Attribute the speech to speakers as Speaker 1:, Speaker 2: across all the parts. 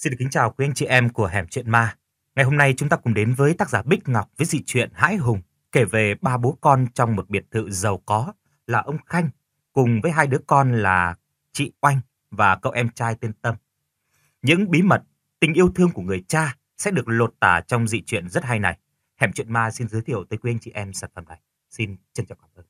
Speaker 1: Xin được kính chào quý anh chị em của Hẻm Chuyện Ma. Ngày hôm nay chúng ta cùng đến với tác giả Bích Ngọc với dị truyện Hãi Hùng kể về ba bố con trong một biệt thự giàu có là ông Khanh cùng với hai đứa con là chị Oanh và cậu em trai tên Tâm. Những bí mật, tình yêu thương của người cha sẽ được lột tả trong dị truyện rất hay này. Hẻm Chuyện Ma xin giới thiệu tới quý anh chị em sản phẩm này. Xin trân trọng cảm ơn.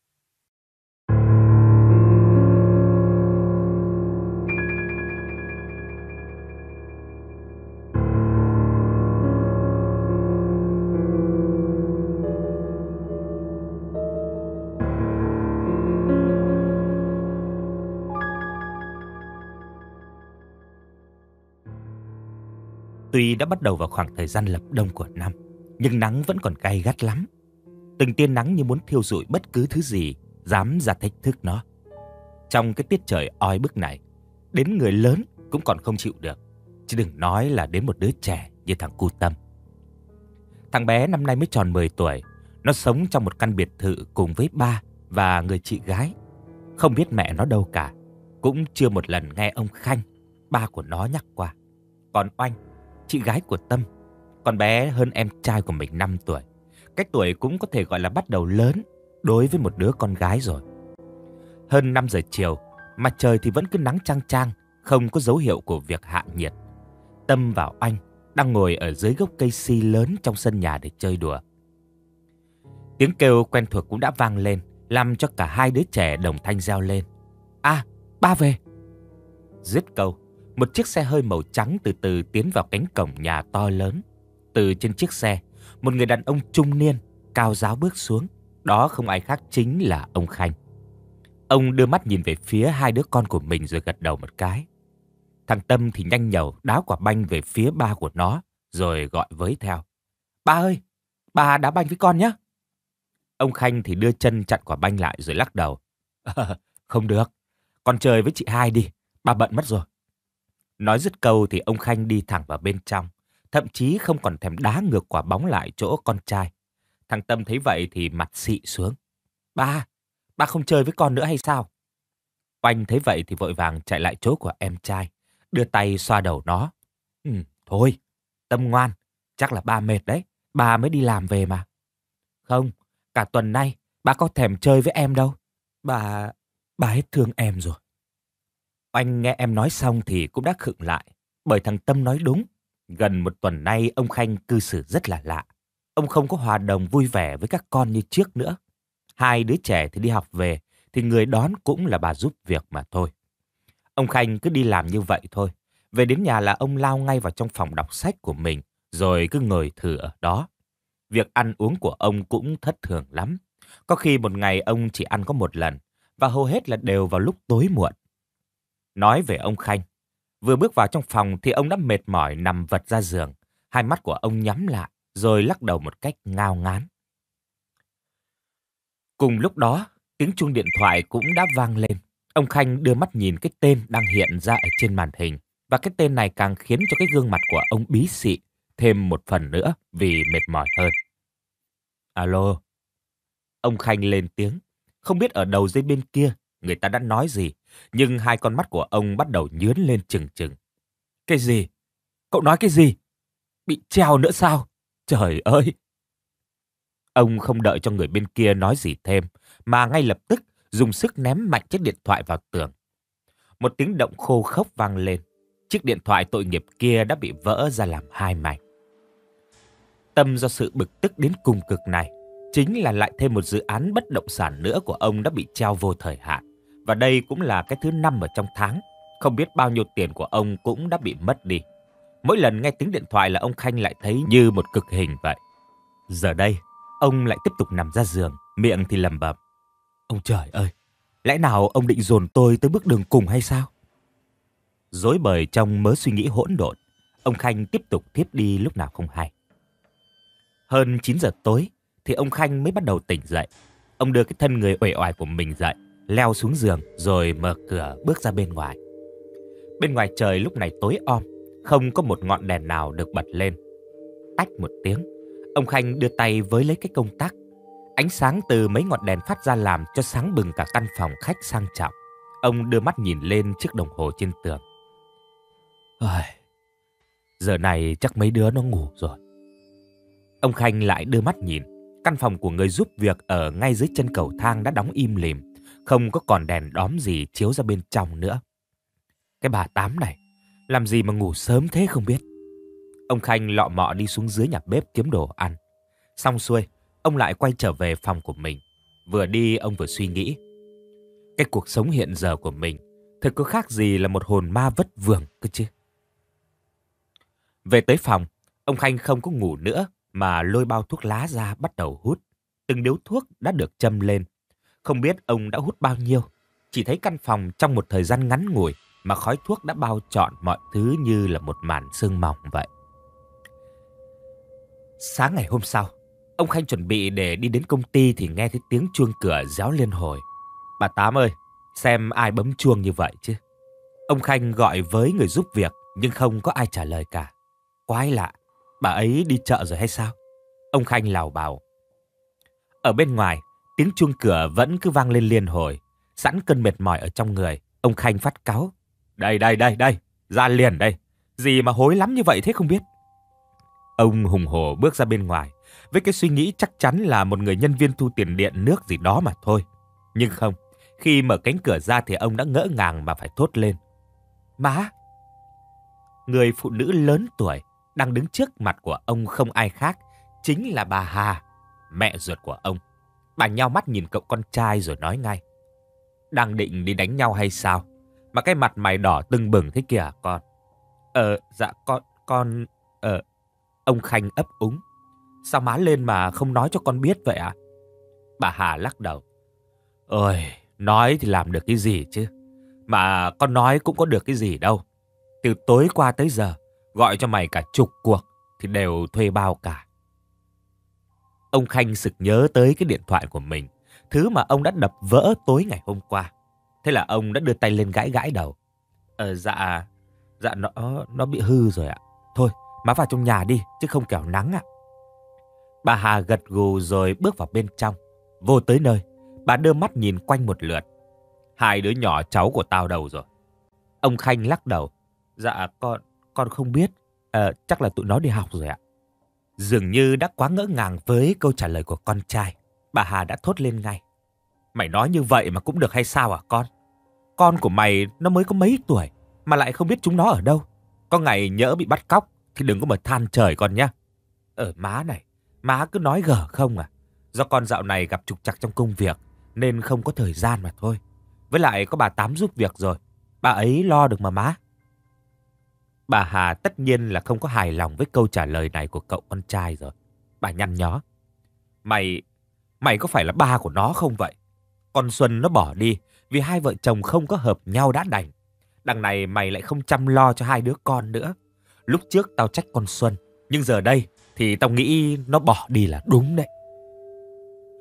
Speaker 1: Tuy đã bắt đầu vào khoảng thời gian lập đông của năm, nhưng nắng vẫn còn cay gắt lắm. Từng tia nắng như muốn thiêu rụi bất cứ thứ gì dám ra thách thức nó. Trong cái tiết trời oi bức này, đến người lớn cũng còn không chịu được, chứ đừng nói là đến một đứa trẻ như thằng Cu Tâm. Thằng bé năm nay mới tròn 10 tuổi, nó sống trong một căn biệt thự cùng với ba và người chị gái. Không biết mẹ nó đâu cả, cũng chưa một lần nghe ông Khanh, ba của nó nhắc qua. Còn Oanh chị gái của Tâm. Con bé hơn em trai của mình 5 tuổi. cách tuổi cũng có thể gọi là bắt đầu lớn đối với một đứa con gái rồi. Hơn 5 giờ chiều, mặt trời thì vẫn cứ nắng trang trang, không có dấu hiệu của việc hạ nhiệt. Tâm và anh đang ngồi ở dưới gốc cây si lớn trong sân nhà để chơi đùa. Tiếng kêu quen thuộc cũng đã vang lên, làm cho cả hai đứa trẻ đồng thanh reo lên. a ba về. Dứt câu, một chiếc xe hơi màu trắng từ từ tiến vào cánh cổng nhà to lớn. Từ trên chiếc xe, một người đàn ông trung niên, cao giáo bước xuống. Đó không ai khác chính là ông Khanh. Ông đưa mắt nhìn về phía hai đứa con của mình rồi gật đầu một cái. Thằng Tâm thì nhanh nhẩu đá quả banh về phía ba của nó rồi gọi với theo. Ba ơi, ba đá banh với con nhé. Ông Khanh thì đưa chân chặn quả banh lại rồi lắc đầu. À, không được, con chơi với chị hai đi, ba bận mất rồi. Nói dứt câu thì ông Khanh đi thẳng vào bên trong, thậm chí không còn thèm đá ngược quả bóng lại chỗ con trai. Thằng Tâm thấy vậy thì mặt xị xuống. Ba, ba không chơi với con nữa hay sao? Oanh thấy vậy thì vội vàng chạy lại chỗ của em trai, đưa tay xoa đầu nó. Ừ, thôi, Tâm ngoan, chắc là ba mệt đấy, ba mới đi làm về mà. Không, cả tuần nay, ba có thèm chơi với em đâu. Bà, bà hết thương em rồi. Oanh nghe em nói xong thì cũng đã khựng lại, bởi thằng Tâm nói đúng. Gần một tuần nay ông Khanh cư xử rất là lạ. Ông không có hòa đồng vui vẻ với các con như trước nữa. Hai đứa trẻ thì đi học về, thì người đón cũng là bà giúp việc mà thôi. Ông Khanh cứ đi làm như vậy thôi. Về đến nhà là ông lao ngay vào trong phòng đọc sách của mình, rồi cứ ngồi thử ở đó. Việc ăn uống của ông cũng thất thường lắm. Có khi một ngày ông chỉ ăn có một lần, và hầu hết là đều vào lúc tối muộn. Nói về ông Khanh, vừa bước vào trong phòng thì ông đã mệt mỏi nằm vật ra giường. Hai mắt của ông nhắm lại rồi lắc đầu một cách ngao ngán. Cùng lúc đó, tiếng chuông điện thoại cũng đã vang lên. Ông Khanh đưa mắt nhìn cái tên đang hiện ra ở trên màn hình và cái tên này càng khiến cho cái gương mặt của ông bí xị thêm một phần nữa vì mệt mỏi hơn. Alo. Ông Khanh lên tiếng, không biết ở đầu dây bên kia người ta đã nói gì, nhưng hai con mắt của ông bắt đầu nhướn lên chừng chừng. Cái gì? Cậu nói cái gì? Bị treo nữa sao? Trời ơi! Ông không đợi cho người bên kia nói gì thêm, mà ngay lập tức dùng sức ném mạnh chiếc điện thoại vào tường. Một tiếng động khô khốc vang lên. Chiếc điện thoại tội nghiệp kia đã bị vỡ ra làm hai mảnh. Tâm do sự bực tức đến cùng cực này, chính là lại thêm một dự án bất động sản nữa của ông đã bị treo vô thời hạn. Và đây cũng là cái thứ năm ở trong tháng. Không biết bao nhiêu tiền của ông cũng đã bị mất đi. Mỗi lần nghe tiếng điện thoại là ông Khanh lại thấy như một cực hình vậy. Giờ đây, ông lại tiếp tục nằm ra giường, miệng thì lầm bầm. Ông trời ơi, lẽ nào ông định dồn tôi tới bước đường cùng hay sao? Dối bời trong mớ suy nghĩ hỗn độn, ông Khanh tiếp tục thiếp đi lúc nào không hay. Hơn 9 giờ tối thì ông Khanh mới bắt đầu tỉnh dậy. Ông đưa cái thân người uể oải của mình dậy, leo xuống giường rồi mở cửa bước ra bên ngoài. Bên ngoài trời lúc này tối om, không có một ngọn đèn nào được bật lên. Tách một tiếng, ông Khanh đưa tay với lấy cái công tắc. Ánh sáng từ mấy ngọn đèn phát ra làm cho sáng bừng cả căn phòng khách sang trọng. Ông đưa mắt nhìn lên chiếc đồng hồ trên tường. Ôi, giờ này chắc mấy đứa nó ngủ rồi. Ông Khanh lại đưa mắt nhìn. Căn phòng của người giúp việc ở ngay dưới chân cầu thang đã đóng im lìm không có còn đèn đóm gì chiếu ra bên trong nữa. Cái bà Tám này, làm gì mà ngủ sớm thế không biết. Ông Khanh lọ mọ đi xuống dưới nhà bếp kiếm đồ ăn. Xong xuôi, ông lại quay trở về phòng của mình. Vừa đi ông vừa suy nghĩ. Cái cuộc sống hiện giờ của mình thật có khác gì là một hồn ma vất vưởng cơ chứ. Về tới phòng, ông Khanh không có ngủ nữa mà lôi bao thuốc lá ra bắt đầu hút. Từng điếu thuốc đã được châm lên không biết ông đã hút bao nhiêu, chỉ thấy căn phòng trong một thời gian ngắn ngủi mà khói thuốc đã bao trọn mọi thứ như là một màn sương mỏng vậy. Sáng ngày hôm sau, ông Khanh chuẩn bị để đi đến công ty thì nghe thấy tiếng chuông cửa réo liên hồi. Bà Tám ơi, xem ai bấm chuông như vậy chứ. Ông Khanh gọi với người giúp việc nhưng không có ai trả lời cả. Quái lạ, bà ấy đi chợ rồi hay sao? Ông Khanh lào bảo. Ở bên ngoài, Tiếng chuông cửa vẫn cứ vang lên liên hồi. Sẵn cơn mệt mỏi ở trong người, ông Khanh phát cáo. Đây, đây, đây, đây, ra liền đây. Gì mà hối lắm như vậy thế không biết. Ông hùng hổ bước ra bên ngoài, với cái suy nghĩ chắc chắn là một người nhân viên thu tiền điện nước gì đó mà thôi. Nhưng không, khi mở cánh cửa ra thì ông đã ngỡ ngàng mà phải thốt lên. Má! Người phụ nữ lớn tuổi đang đứng trước mặt của ông không ai khác, chính là bà Hà, mẹ ruột của ông. Bà nhao mắt nhìn cậu con trai rồi nói ngay. Đang định đi đánh nhau hay sao? Mà cái mặt mày đỏ tưng bừng thế kìa con. Ờ, dạ con, con, ờ, ông Khanh ấp úng. Sao má lên mà không nói cho con biết vậy ạ? À? Bà Hà lắc đầu. Ôi, nói thì làm được cái gì chứ? Mà con nói cũng có được cái gì đâu. Từ tối qua tới giờ, gọi cho mày cả chục cuộc thì đều thuê bao cả. Ông Khanh sực nhớ tới cái điện thoại của mình, thứ mà ông đã đập vỡ tối ngày hôm qua. Thế là ông đã đưa tay lên gãi gãi đầu. Ờ, dạ, dạ nó nó bị hư rồi ạ. Thôi, má vào trong nhà đi, chứ không kẻo nắng ạ. Bà Hà gật gù rồi bước vào bên trong. Vô tới nơi, bà đưa mắt nhìn quanh một lượt. Hai đứa nhỏ cháu của tao đâu rồi. Ông Khanh lắc đầu. Dạ, con con không biết. À, chắc là tụi nó đi học rồi ạ. Dường như đã quá ngỡ ngàng với câu trả lời của con trai, bà Hà đã thốt lên ngay. Mày nói như vậy mà cũng được hay sao à con? Con của mày nó mới có mấy tuổi mà lại không biết chúng nó ở đâu. Có ngày nhỡ bị bắt cóc thì đừng có mà than trời con nhá. Ở ờ, má này, má cứ nói gở không à. Do con dạo này gặp trục trặc trong công việc nên không có thời gian mà thôi. Với lại có bà Tám giúp việc rồi, bà ấy lo được mà má. Bà Hà tất nhiên là không có hài lòng với câu trả lời này của cậu con trai rồi. Bà nhăn nhó. Mày, mày có phải là ba của nó không vậy? Con Xuân nó bỏ đi vì hai vợ chồng không có hợp nhau đã đành. Đằng này mày lại không chăm lo cho hai đứa con nữa. Lúc trước tao trách con Xuân, nhưng giờ đây thì tao nghĩ nó bỏ đi là đúng đấy.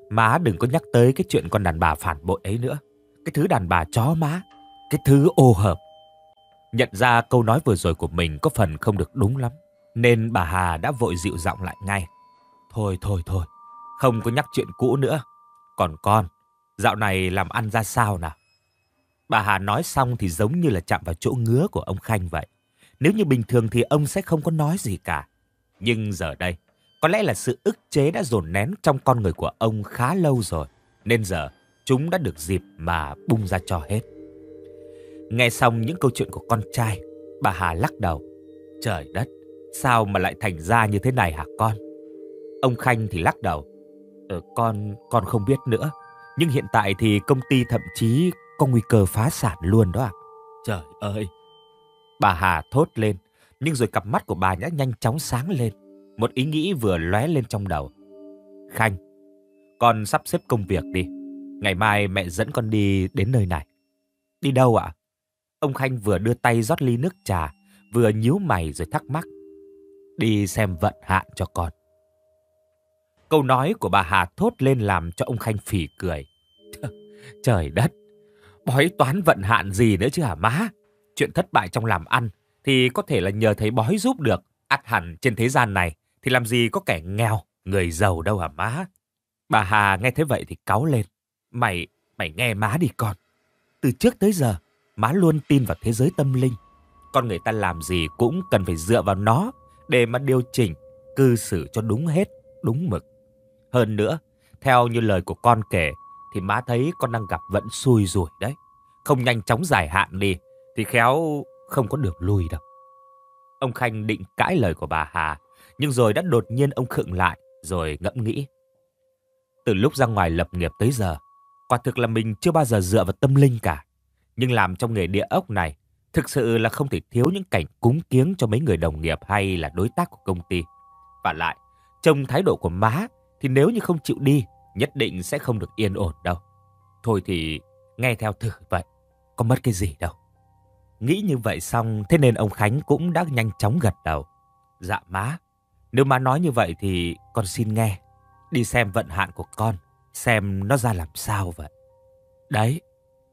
Speaker 1: Má đừng có nhắc tới cái chuyện con đàn bà phản bội ấy nữa. Cái thứ đàn bà chó má, cái thứ ô hợp. Nhận ra câu nói vừa rồi của mình có phần không được đúng lắm, nên bà Hà đã vội dịu giọng lại ngay. Thôi thôi thôi, không có nhắc chuyện cũ nữa. Còn con, dạo này làm ăn ra sao nào? Bà Hà nói xong thì giống như là chạm vào chỗ ngứa của ông Khanh vậy. Nếu như bình thường thì ông sẽ không có nói gì cả. Nhưng giờ đây, có lẽ là sự ức chế đã dồn nén trong con người của ông khá lâu rồi. Nên giờ, chúng đã được dịp mà bung ra cho hết. Nghe xong những câu chuyện của con trai, bà Hà lắc đầu. Trời đất, sao mà lại thành ra như thế này hả con? Ông Khanh thì lắc đầu. Ờ, con, con không biết nữa. Nhưng hiện tại thì công ty thậm chí có nguy cơ phá sản luôn đó ạ. Trời ơi! Bà Hà thốt lên, nhưng rồi cặp mắt của bà đã nhanh chóng sáng lên. Một ý nghĩ vừa lóe lên trong đầu. Khanh, con sắp xếp công việc đi. Ngày mai mẹ dẫn con đi đến nơi này. Đi đâu ạ? À? Ông Khanh vừa đưa tay rót ly nước trà, vừa nhíu mày rồi thắc mắc. Đi xem vận hạn cho con. Câu nói của bà Hà thốt lên làm cho ông Khanh phỉ cười. Trời đất, bói toán vận hạn gì nữa chứ hả má? Chuyện thất bại trong làm ăn thì có thể là nhờ thấy bói giúp được. Át hẳn trên thế gian này thì làm gì có kẻ nghèo, người giàu đâu hả má? Bà Hà nghe thế vậy thì cáu lên. Mày, mày nghe má đi con. Từ trước tới giờ, má luôn tin vào thế giới tâm linh. Con người ta làm gì cũng cần phải dựa vào nó để mà điều chỉnh, cư xử cho đúng hết, đúng mực. Hơn nữa, theo như lời của con kể, thì má thấy con đang gặp vẫn xui rồi đấy. Không nhanh chóng giải hạn đi, thì khéo không có được lui đâu. Ông Khanh định cãi lời của bà Hà, nhưng rồi đã đột nhiên ông khựng lại, rồi ngẫm nghĩ. Từ lúc ra ngoài lập nghiệp tới giờ, quả thực là mình chưa bao giờ dựa vào tâm linh cả nhưng làm trong nghề địa ốc này thực sự là không thể thiếu những cảnh cúng kiếng cho mấy người đồng nghiệp hay là đối tác của công ty. Và lại, trông thái độ của má thì nếu như không chịu đi, nhất định sẽ không được yên ổn đâu. Thôi thì nghe theo thử vậy, có mất cái gì đâu. Nghĩ như vậy xong, thế nên ông Khánh cũng đã nhanh chóng gật đầu. Dạ má, nếu má nói như vậy thì con xin nghe. Đi xem vận hạn của con, xem nó ra làm sao vậy. Đấy,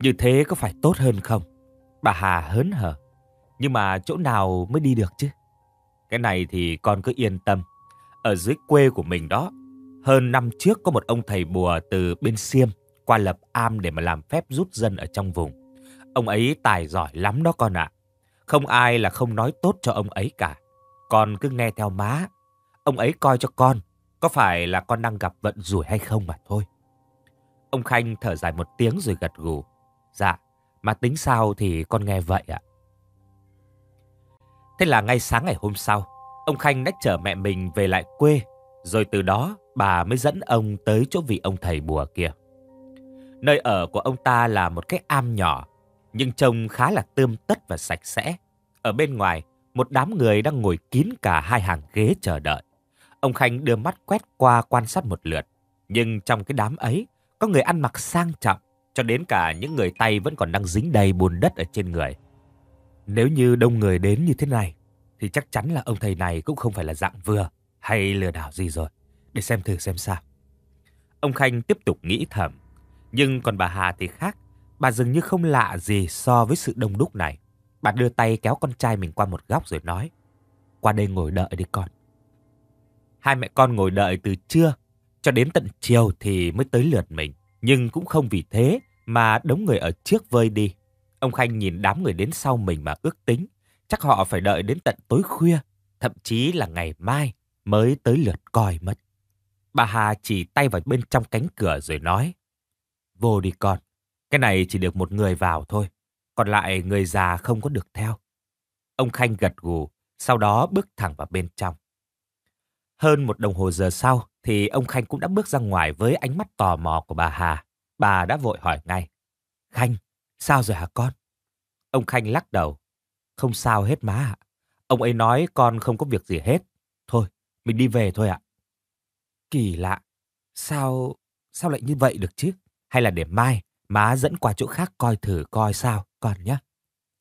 Speaker 1: như thế có phải tốt hơn không? Bà Hà hớn hở. Nhưng mà chỗ nào mới đi được chứ? Cái này thì con cứ yên tâm. Ở dưới quê của mình đó, hơn năm trước có một ông thầy bùa từ bên Xiêm qua lập am để mà làm phép rút dân ở trong vùng. Ông ấy tài giỏi lắm đó con ạ. Không ai là không nói tốt cho ông ấy cả. Con cứ nghe theo má. Ông ấy coi cho con, có phải là con đang gặp vận rủi hay không mà thôi. Ông Khanh thở dài một tiếng rồi gật gù. Dạ, mà tính sao thì con nghe vậy ạ. Thế là ngay sáng ngày hôm sau, ông Khanh đã chở mẹ mình về lại quê, rồi từ đó bà mới dẫn ông tới chỗ vị ông thầy bùa kia. Nơi ở của ông ta là một cái am nhỏ, nhưng trông khá là tươm tất và sạch sẽ. Ở bên ngoài, một đám người đang ngồi kín cả hai hàng ghế chờ đợi. Ông Khanh đưa mắt quét qua quan sát một lượt, nhưng trong cái đám ấy, có người ăn mặc sang trọng, cho đến cả những người tay vẫn còn đang dính đầy bùn đất ở trên người. Nếu như đông người đến như thế này, thì chắc chắn là ông thầy này cũng không phải là dạng vừa hay lừa đảo gì rồi. Để xem thử xem sao. Ông Khanh tiếp tục nghĩ thầm. Nhưng còn bà Hà thì khác. Bà dường như không lạ gì so với sự đông đúc này. Bà đưa tay kéo con trai mình qua một góc rồi nói. Qua đây ngồi đợi đi con. Hai mẹ con ngồi đợi từ trưa cho đến tận chiều thì mới tới lượt mình. Nhưng cũng không vì thế mà đống người ở trước vơi đi. Ông Khanh nhìn đám người đến sau mình mà ước tính, chắc họ phải đợi đến tận tối khuya, thậm chí là ngày mai mới tới lượt coi mất. Bà Hà chỉ tay vào bên trong cánh cửa rồi nói, Vô đi con, cái này chỉ được một người vào thôi, còn lại người già không có được theo. Ông Khanh gật gù, sau đó bước thẳng vào bên trong. Hơn một đồng hồ giờ sau thì ông Khanh cũng đã bước ra ngoài với ánh mắt tò mò của bà Hà. Bà đã vội hỏi ngay. Khanh, sao rồi hả con? Ông Khanh lắc đầu. Không sao hết má ạ. Ông ấy nói con không có việc gì hết. Thôi, mình đi về thôi ạ. Kỳ lạ. Sao, sao lại như vậy được chứ? Hay là để mai má dẫn qua chỗ khác coi thử coi sao con nhé.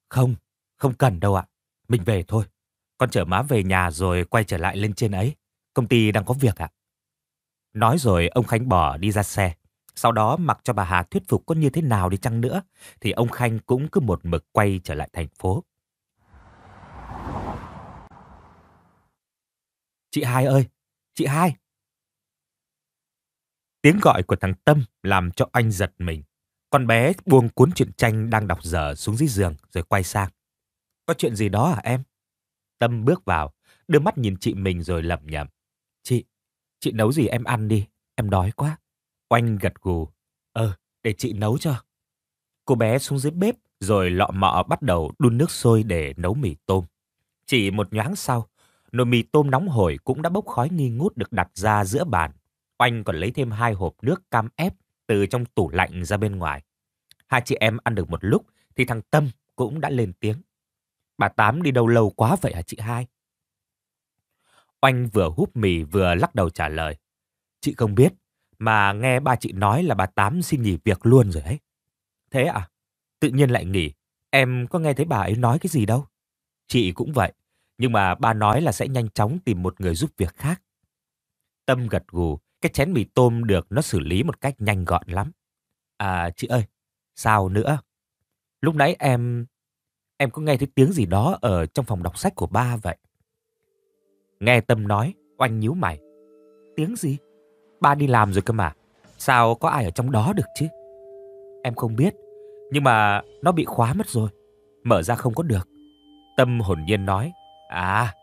Speaker 1: Không, không cần đâu ạ. Mình về thôi. Con chở má về nhà rồi quay trở lại lên trên ấy. Công ty đang có việc ạ. Nói rồi ông Khánh bỏ đi ra xe. Sau đó mặc cho bà Hà thuyết phục có như thế nào đi chăng nữa, thì ông Khanh cũng cứ một mực quay trở lại thành phố. Chị Hai ơi! Chị Hai! Tiếng gọi của thằng Tâm làm cho anh giật mình. Con bé buông cuốn truyện tranh đang đọc dở xuống dưới giường rồi quay sang. Có chuyện gì đó à em? Tâm bước vào, đưa mắt nhìn chị mình rồi lẩm nhẩm. Chị, chị nấu gì em ăn đi, em đói quá. Oanh gật gù. Ờ, để chị nấu cho. Cô bé xuống dưới bếp rồi lọ mọ bắt đầu đun nước sôi để nấu mì tôm. Chỉ một nhoáng sau, nồi mì tôm nóng hổi cũng đã bốc khói nghi ngút được đặt ra giữa bàn. Oanh còn lấy thêm hai hộp nước cam ép từ trong tủ lạnh ra bên ngoài. Hai chị em ăn được một lúc thì thằng Tâm cũng đã lên tiếng. Bà Tám đi đâu lâu quá vậy hả chị hai? Oanh vừa húp mì vừa lắc đầu trả lời. Chị không biết, mà nghe ba chị nói là bà Tám xin nghỉ việc luôn rồi ấy. Thế à? Tự nhiên lại nghỉ. Em có nghe thấy bà ấy nói cái gì đâu. Chị cũng vậy. Nhưng mà ba nói là sẽ nhanh chóng tìm một người giúp việc khác. Tâm gật gù. Cái chén mì tôm được nó xử lý một cách nhanh gọn lắm. À chị ơi, sao nữa? Lúc nãy em... Em có nghe thấy tiếng gì đó ở trong phòng đọc sách của ba vậy? Nghe Tâm nói, oanh nhíu mày. Tiếng gì? Ba đi làm rồi cơ mà Sao có ai ở trong đó được chứ Em không biết Nhưng mà nó bị khóa mất rồi Mở ra không có được Tâm hồn nhiên nói À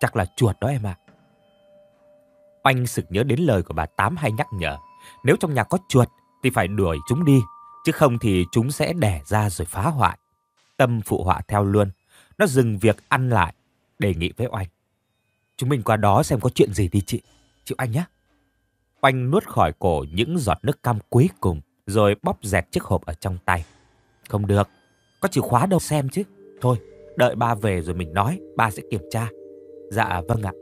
Speaker 1: chắc là chuột đó em ạ à. Oanh sực nhớ đến lời của bà Tám hay nhắc nhở Nếu trong nhà có chuột Thì phải đuổi chúng đi Chứ không thì chúng sẽ đẻ ra rồi phá hoại Tâm phụ họa theo luôn Nó dừng việc ăn lại Đề nghị với Oanh Chúng mình qua đó xem có chuyện gì đi chị Chịu anh nhé Oanh nuốt khỏi cổ những giọt nước cam cuối cùng rồi bóp dẹt chiếc hộp ở trong tay. Không được, có chìa khóa đâu xem chứ. Thôi, đợi ba về rồi mình nói, ba sẽ kiểm tra. Dạ vâng ạ.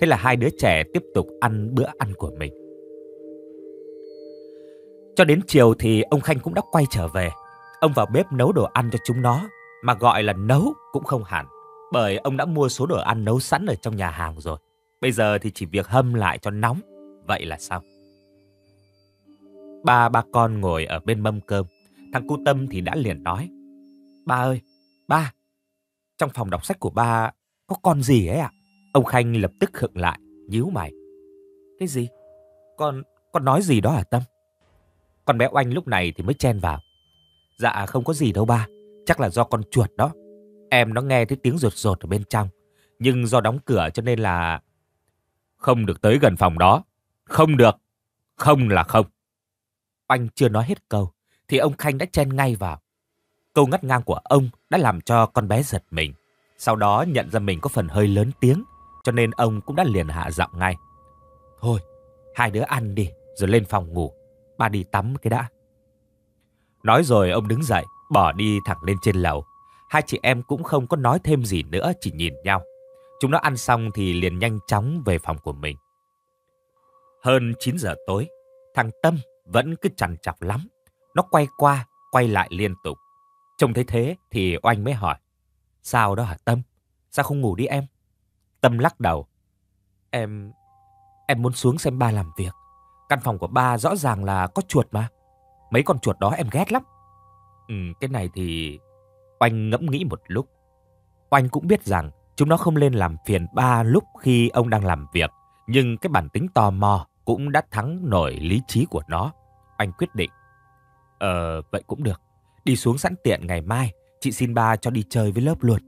Speaker 1: Thế là hai đứa trẻ tiếp tục ăn bữa ăn của mình. Cho đến chiều thì ông Khanh cũng đã quay trở về. Ông vào bếp nấu đồ ăn cho chúng nó, mà gọi là nấu cũng không hẳn, bởi ông đã mua số đồ ăn nấu sẵn ở trong nhà hàng rồi. Bây giờ thì chỉ việc hâm lại cho nóng Vậy là sao? Ba ba con ngồi ở bên mâm cơm. Thằng cu Tâm thì đã liền nói. Ba ơi, ba, trong phòng đọc sách của ba có con gì ấy ạ? Ông Khanh lập tức khựng lại, nhíu mày. Cái gì? Con, con nói gì đó hả Tâm? Con bé Oanh lúc này thì mới chen vào. Dạ không có gì đâu ba, chắc là do con chuột đó. Em nó nghe thấy tiếng rột rột ở bên trong, nhưng do đóng cửa cho nên là không được tới gần phòng đó. Không được, không là không. Oanh chưa nói hết câu, thì ông Khanh đã chen ngay vào. Câu ngắt ngang của ông đã làm cho con bé giật mình. Sau đó nhận ra mình có phần hơi lớn tiếng, cho nên ông cũng đã liền hạ giọng ngay. Thôi, hai đứa ăn đi, rồi lên phòng ngủ. Ba đi tắm cái đã. Nói rồi ông đứng dậy, bỏ đi thẳng lên trên lầu. Hai chị em cũng không có nói thêm gì nữa, chỉ nhìn nhau. Chúng nó ăn xong thì liền nhanh chóng về phòng của mình. Hơn 9 giờ tối, thằng Tâm vẫn cứ chằn chọc lắm. Nó quay qua, quay lại liên tục. Trông thấy thế thì Oanh mới hỏi. Sao đó hả Tâm? Sao không ngủ đi em? Tâm lắc đầu. Em... em muốn xuống xem ba làm việc. Căn phòng của ba rõ ràng là có chuột mà. Mấy con chuột đó em ghét lắm. Ừ, cái này thì... Oanh ngẫm nghĩ một lúc. Oanh cũng biết rằng chúng nó không nên làm phiền ba lúc khi ông đang làm việc. Nhưng cái bản tính tò mò cũng đã thắng nổi lý trí của nó. Anh quyết định. Ờ, vậy cũng được. Đi xuống sẵn tiện ngày mai, chị xin ba cho đi chơi với lớp luôn.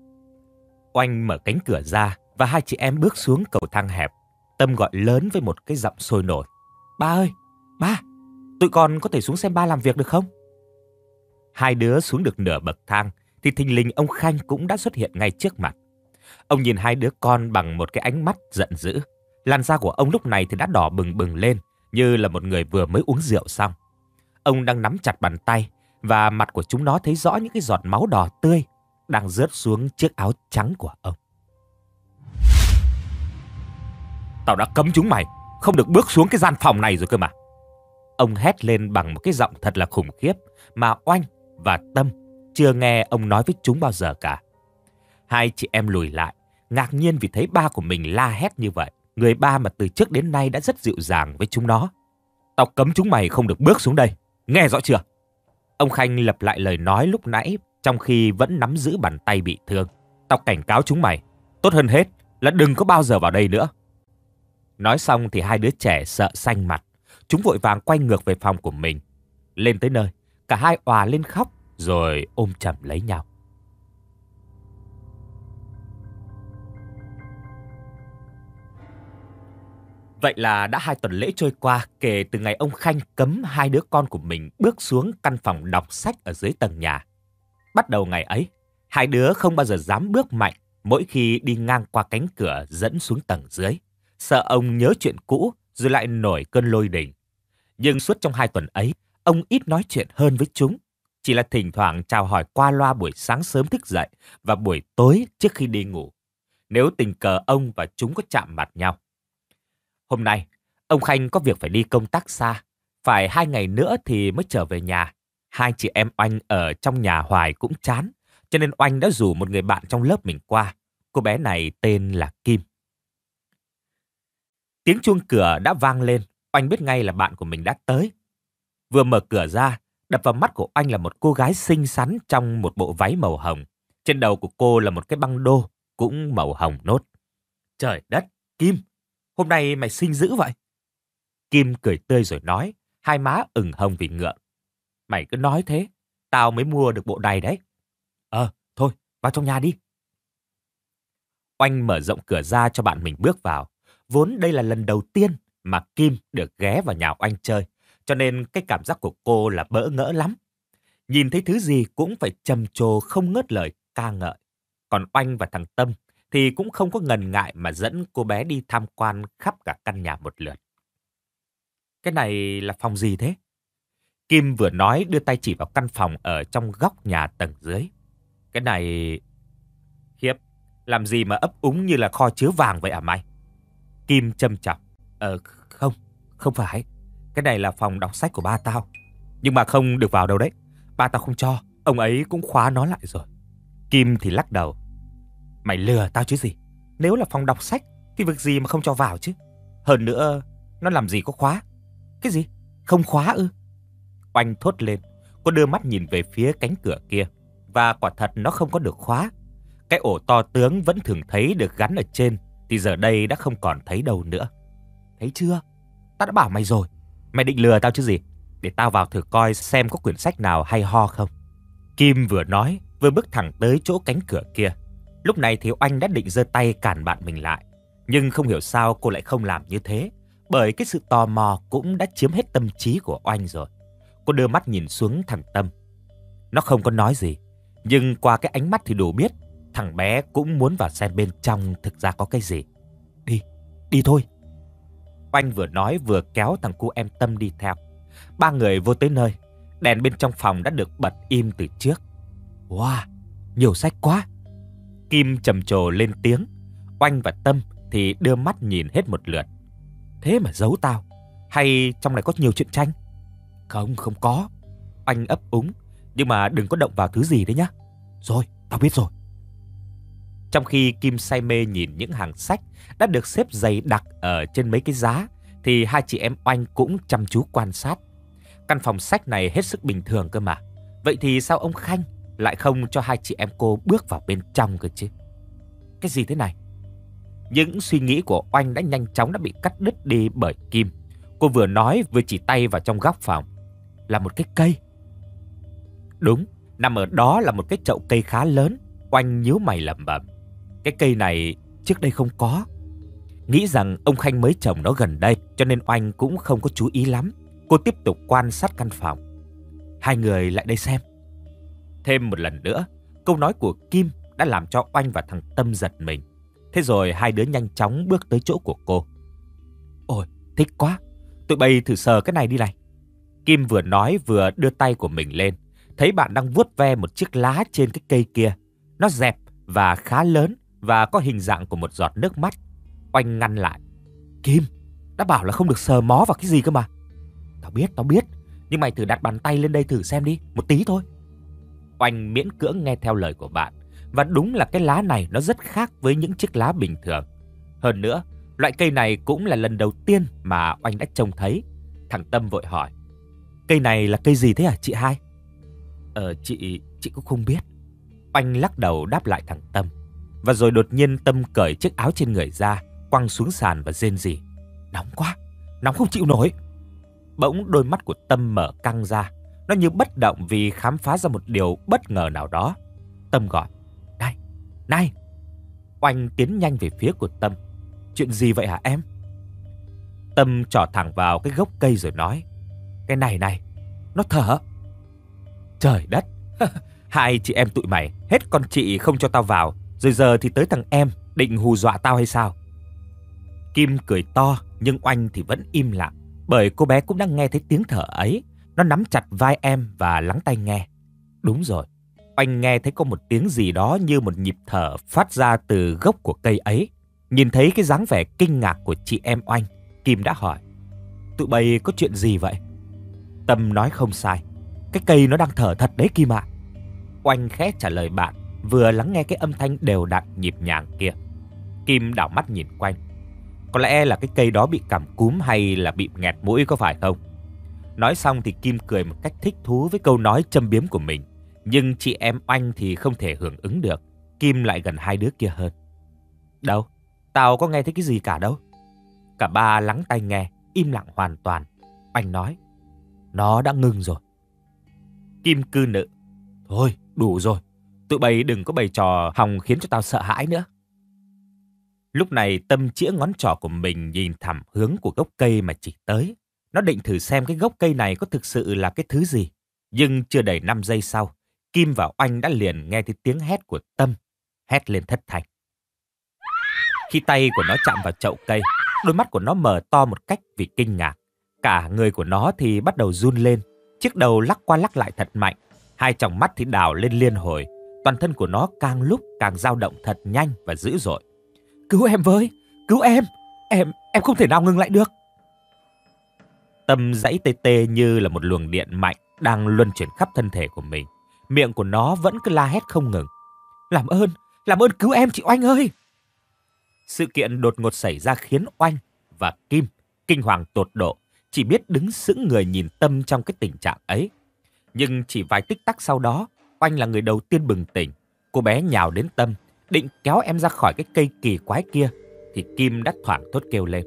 Speaker 1: Oanh mở cánh cửa ra và hai chị em bước xuống cầu thang hẹp. Tâm gọi lớn với một cái giọng sôi nổi. Ba ơi, ba, tụi con có thể xuống xem ba làm việc được không? Hai đứa xuống được nửa bậc thang thì thình lình ông Khanh cũng đã xuất hiện ngay trước mặt. Ông nhìn hai đứa con bằng một cái ánh mắt giận dữ. Làn da của ông lúc này thì đã đỏ bừng bừng lên, như là một người vừa mới uống rượu xong. Ông đang nắm chặt bàn tay, và mặt của chúng nó thấy rõ những cái giọt máu đỏ tươi đang rớt xuống chiếc áo trắng của ông. Tao đã cấm chúng mày, không được bước xuống cái gian phòng này rồi cơ mà. Ông hét lên bằng một cái giọng thật là khủng khiếp mà Oanh và Tâm chưa nghe ông nói với chúng bao giờ cả. Hai chị em lùi lại, ngạc nhiên vì thấy ba của mình la hét như vậy người ba mà từ trước đến nay đã rất dịu dàng với chúng nó. Tao cấm chúng mày không được bước xuống đây, nghe rõ chưa? Ông Khanh lặp lại lời nói lúc nãy trong khi vẫn nắm giữ bàn tay bị thương. Tao cảnh cáo chúng mày, tốt hơn hết là đừng có bao giờ vào đây nữa. Nói xong thì hai đứa trẻ sợ xanh mặt. Chúng vội vàng quay ngược về phòng của mình. Lên tới nơi, cả hai òa lên khóc rồi ôm chầm lấy nhau. Vậy là đã hai tuần lễ trôi qua kể từ ngày ông Khanh cấm hai đứa con của mình bước xuống căn phòng đọc sách ở dưới tầng nhà. Bắt đầu ngày ấy, hai đứa không bao giờ dám bước mạnh mỗi khi đi ngang qua cánh cửa dẫn xuống tầng dưới. Sợ ông nhớ chuyện cũ rồi lại nổi cơn lôi đình. Nhưng suốt trong hai tuần ấy, ông ít nói chuyện hơn với chúng. Chỉ là thỉnh thoảng chào hỏi qua loa buổi sáng sớm thức dậy và buổi tối trước khi đi ngủ. Nếu tình cờ ông và chúng có chạm mặt nhau, Hôm nay, ông Khanh có việc phải đi công tác xa, phải hai ngày nữa thì mới trở về nhà. Hai chị em Oanh ở trong nhà hoài cũng chán, cho nên Oanh đã rủ một người bạn trong lớp mình qua. Cô bé này tên là Kim. Tiếng chuông cửa đã vang lên, Oanh biết ngay là bạn của mình đã tới. Vừa mở cửa ra, đập vào mắt của Oanh là một cô gái xinh xắn trong một bộ váy màu hồng. Trên đầu của cô là một cái băng đô cũng màu hồng nốt. Trời đất, Kim, hôm nay mày xinh dữ vậy. Kim cười tươi rồi nói, hai má ửng hồng vì ngượng. Mày cứ nói thế, tao mới mua được bộ này đấy. Ờ, thôi, vào trong nhà đi. Oanh mở rộng cửa ra cho bạn mình bước vào. Vốn đây là lần đầu tiên mà Kim được ghé vào nhà Oanh chơi, cho nên cái cảm giác của cô là bỡ ngỡ lắm. Nhìn thấy thứ gì cũng phải trầm trồ không ngớt lời ca ngợi. Còn Oanh và thằng Tâm thì cũng không có ngần ngại mà dẫn cô bé đi tham quan khắp cả căn nhà một lượt. Cái này là phòng gì thế? Kim vừa nói đưa tay chỉ vào căn phòng ở trong góc nhà tầng dưới. Cái này... Hiếp, làm gì mà ấp úng như là kho chứa vàng vậy à mày? Kim châm chọc. Ờ, không, không phải. Cái này là phòng đọc sách của ba tao. Nhưng mà không được vào đâu đấy. Ba tao không cho, ông ấy cũng khóa nó lại rồi. Kim thì lắc đầu. Mày lừa tao chứ gì? Nếu là phòng đọc sách thì việc gì mà không cho vào chứ? Hơn nữa, nó làm gì có khóa? Cái gì? Không khóa ư? Oanh thốt lên, cô đưa mắt nhìn về phía cánh cửa kia. Và quả thật nó không có được khóa. Cái ổ to tướng vẫn thường thấy được gắn ở trên thì giờ đây đã không còn thấy đâu nữa. Thấy chưa? Tao đã bảo mày rồi. Mày định lừa tao chứ gì? Để tao vào thử coi xem có quyển sách nào hay ho không. Kim vừa nói vừa bước thẳng tới chỗ cánh cửa kia. Lúc này thì Oanh đã định giơ tay cản bạn mình lại. Nhưng không hiểu sao cô lại không làm như thế. Bởi cái sự tò mò cũng đã chiếm hết tâm trí của Oanh rồi. Cô đưa mắt nhìn xuống thằng Tâm. Nó không có nói gì. Nhưng qua cái ánh mắt thì đủ biết. Thằng bé cũng muốn vào xem bên trong thực ra có cái gì. Đi, đi thôi. Oanh vừa nói vừa kéo thằng cu em Tâm đi theo. Ba người vô tới nơi. Đèn bên trong phòng đã được bật im từ trước. Wow, nhiều sách quá. Kim trầm trồ lên tiếng. Oanh và Tâm thì đưa mắt nhìn hết một lượt. Thế mà giấu tao. Hay trong này có nhiều chuyện tranh? Không, không có. Oanh ấp úng. Nhưng mà đừng có động vào thứ gì đấy nhá. Rồi, tao biết rồi. Trong khi Kim say mê nhìn những hàng sách đã được xếp dày đặc ở trên mấy cái giá, thì hai chị em Oanh cũng chăm chú quan sát. Căn phòng sách này hết sức bình thường cơ mà. Vậy thì sao ông Khanh lại không cho hai chị em cô bước vào bên trong cơ chứ. Cái gì thế này? Những suy nghĩ của Oanh đã nhanh chóng đã bị cắt đứt đi bởi Kim. Cô vừa nói vừa chỉ tay vào trong góc phòng. Là một cái cây. Đúng, nằm ở đó là một cái chậu cây khá lớn. Oanh nhíu mày lẩm bẩm. Cái cây này trước đây không có. Nghĩ rằng ông Khanh mới trồng nó gần đây cho nên Oanh cũng không có chú ý lắm. Cô tiếp tục quan sát căn phòng. Hai người lại đây xem. Thêm một lần nữa, câu nói của Kim đã làm cho Oanh và thằng Tâm giật mình. Thế rồi hai đứa nhanh chóng bước tới chỗ của cô. Ôi, thích quá. Tụi bay thử sờ cái này đi này. Kim vừa nói vừa đưa tay của mình lên. Thấy bạn đang vuốt ve một chiếc lá trên cái cây kia. Nó dẹp và khá lớn và có hình dạng của một giọt nước mắt. Oanh ngăn lại. Kim, đã bảo là không được sờ mó vào cái gì cơ mà. Tao biết, tao biết. Nhưng mày thử đặt bàn tay lên đây thử xem đi, một tí thôi. Oanh miễn cưỡng nghe theo lời của bạn. Và đúng là cái lá này nó rất khác với những chiếc lá bình thường. Hơn nữa, loại cây này cũng là lần đầu tiên mà Oanh đã trông thấy. Thằng Tâm vội hỏi. Cây này là cây gì thế à chị hai? Ờ, chị... chị cũng không biết. Oanh lắc đầu đáp lại thằng Tâm. Và rồi đột nhiên Tâm cởi chiếc áo trên người ra, quăng xuống sàn và rên rỉ. Nóng quá, nóng không chịu nổi. Bỗng đôi mắt của Tâm mở căng ra, nó như bất động vì khám phá ra một điều bất ngờ nào đó. Tâm gọi. Này, này. Oanh tiến nhanh về phía của Tâm. Chuyện gì vậy hả em? Tâm trỏ thẳng vào cái gốc cây rồi nói. Cái này này, nó thở. Trời đất, hai chị em tụi mày hết con chị không cho tao vào. Rồi giờ thì tới thằng em định hù dọa tao hay sao? Kim cười to nhưng Oanh thì vẫn im lặng bởi cô bé cũng đang nghe thấy tiếng thở ấy nó nắm chặt vai em và lắng tai nghe. Đúng rồi, anh nghe thấy có một tiếng gì đó như một nhịp thở phát ra từ gốc của cây ấy. Nhìn thấy cái dáng vẻ kinh ngạc của chị em oanh, Kim đã hỏi. Tụi bay có chuyện gì vậy? Tâm nói không sai. Cái cây nó đang thở thật đấy Kim ạ. Oanh khẽ trả lời bạn, vừa lắng nghe cái âm thanh đều đặn nhịp nhàng kia. Kim đảo mắt nhìn quanh. Có lẽ là cái cây đó bị cảm cúm hay là bị nghẹt mũi có phải không? Nói xong thì Kim cười một cách thích thú với câu nói châm biếm của mình. Nhưng chị em Anh thì không thể hưởng ứng được. Kim lại gần hai đứa kia hơn. Đâu? Tao có nghe thấy cái gì cả đâu. Cả ba lắng tai nghe, im lặng hoàn toàn. Anh nói. Nó đã ngừng rồi. Kim cư nự. Thôi, đủ rồi. Tụi bay đừng có bày trò hòng khiến cho tao sợ hãi nữa. Lúc này Tâm chĩa ngón trỏ của mình nhìn thẳng hướng của gốc cây mà chỉ tới. Nó định thử xem cái gốc cây này có thực sự là cái thứ gì. Nhưng chưa đầy 5 giây sau, Kim và Oanh đã liền nghe thấy tiếng hét của Tâm, hét lên thất thanh. Khi tay của nó chạm vào chậu cây, đôi mắt của nó mở to một cách vì kinh ngạc. Cả người của nó thì bắt đầu run lên, chiếc đầu lắc qua lắc lại thật mạnh, hai tròng mắt thì đào lên liên hồi, toàn thân của nó càng lúc càng dao động thật nhanh và dữ dội. "Cứu em với, cứu em, em em không thể nào ngừng lại được." Tâm dãy tê tê như là một luồng điện mạnh đang luân chuyển khắp thân thể của mình. Miệng của nó vẫn cứ la hét không ngừng. Làm ơn, làm ơn cứu em chị Oanh ơi! Sự kiện đột ngột xảy ra khiến Oanh và Kim kinh hoàng tột độ, chỉ biết đứng sững người nhìn Tâm trong cái tình trạng ấy. Nhưng chỉ vài tích tắc sau đó, Oanh là người đầu tiên bừng tỉnh. Cô bé nhào đến Tâm, định kéo em ra khỏi cái cây kỳ quái kia, thì Kim đã thoảng thốt kêu lên.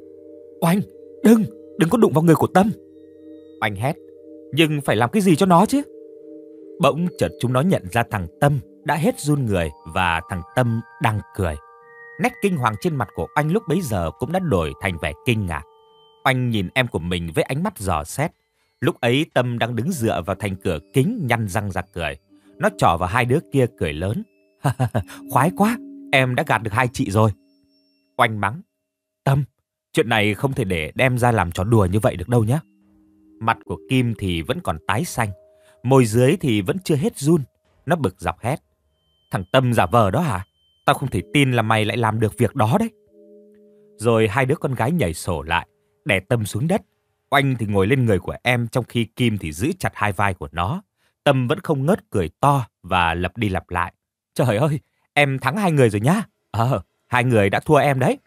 Speaker 1: Oanh, đừng, Đừng có đụng vào người của Tâm anh hét Nhưng phải làm cái gì cho nó chứ Bỗng chợt chúng nó nhận ra thằng Tâm đã hết run người và thằng Tâm đang cười. Nét kinh hoàng trên mặt của anh lúc bấy giờ cũng đã đổi thành vẻ kinh ngạc. Anh nhìn em của mình với ánh mắt dò xét. Lúc ấy Tâm đang đứng dựa vào thành cửa kính nhăn răng ra cười. Nó trỏ vào hai đứa kia cười lớn. Khoái quá, em đã gạt được hai chị rồi. Oanh mắng. Tâm, Chuyện này không thể để đem ra làm trò đùa như vậy được đâu nhé. Mặt của Kim thì vẫn còn tái xanh, môi dưới thì vẫn chưa hết run. Nó bực dọc hét. Thằng Tâm giả vờ đó hả? Tao không thể tin là mày lại làm được việc đó đấy. Rồi hai đứa con gái nhảy sổ lại, đè Tâm xuống đất. Oanh thì ngồi lên người của em trong khi Kim thì giữ chặt hai vai của nó. Tâm vẫn không ngớt cười to và lặp đi lặp lại. Trời ơi, em thắng hai người rồi nhá. Ờ, hai người đã thua em đấy.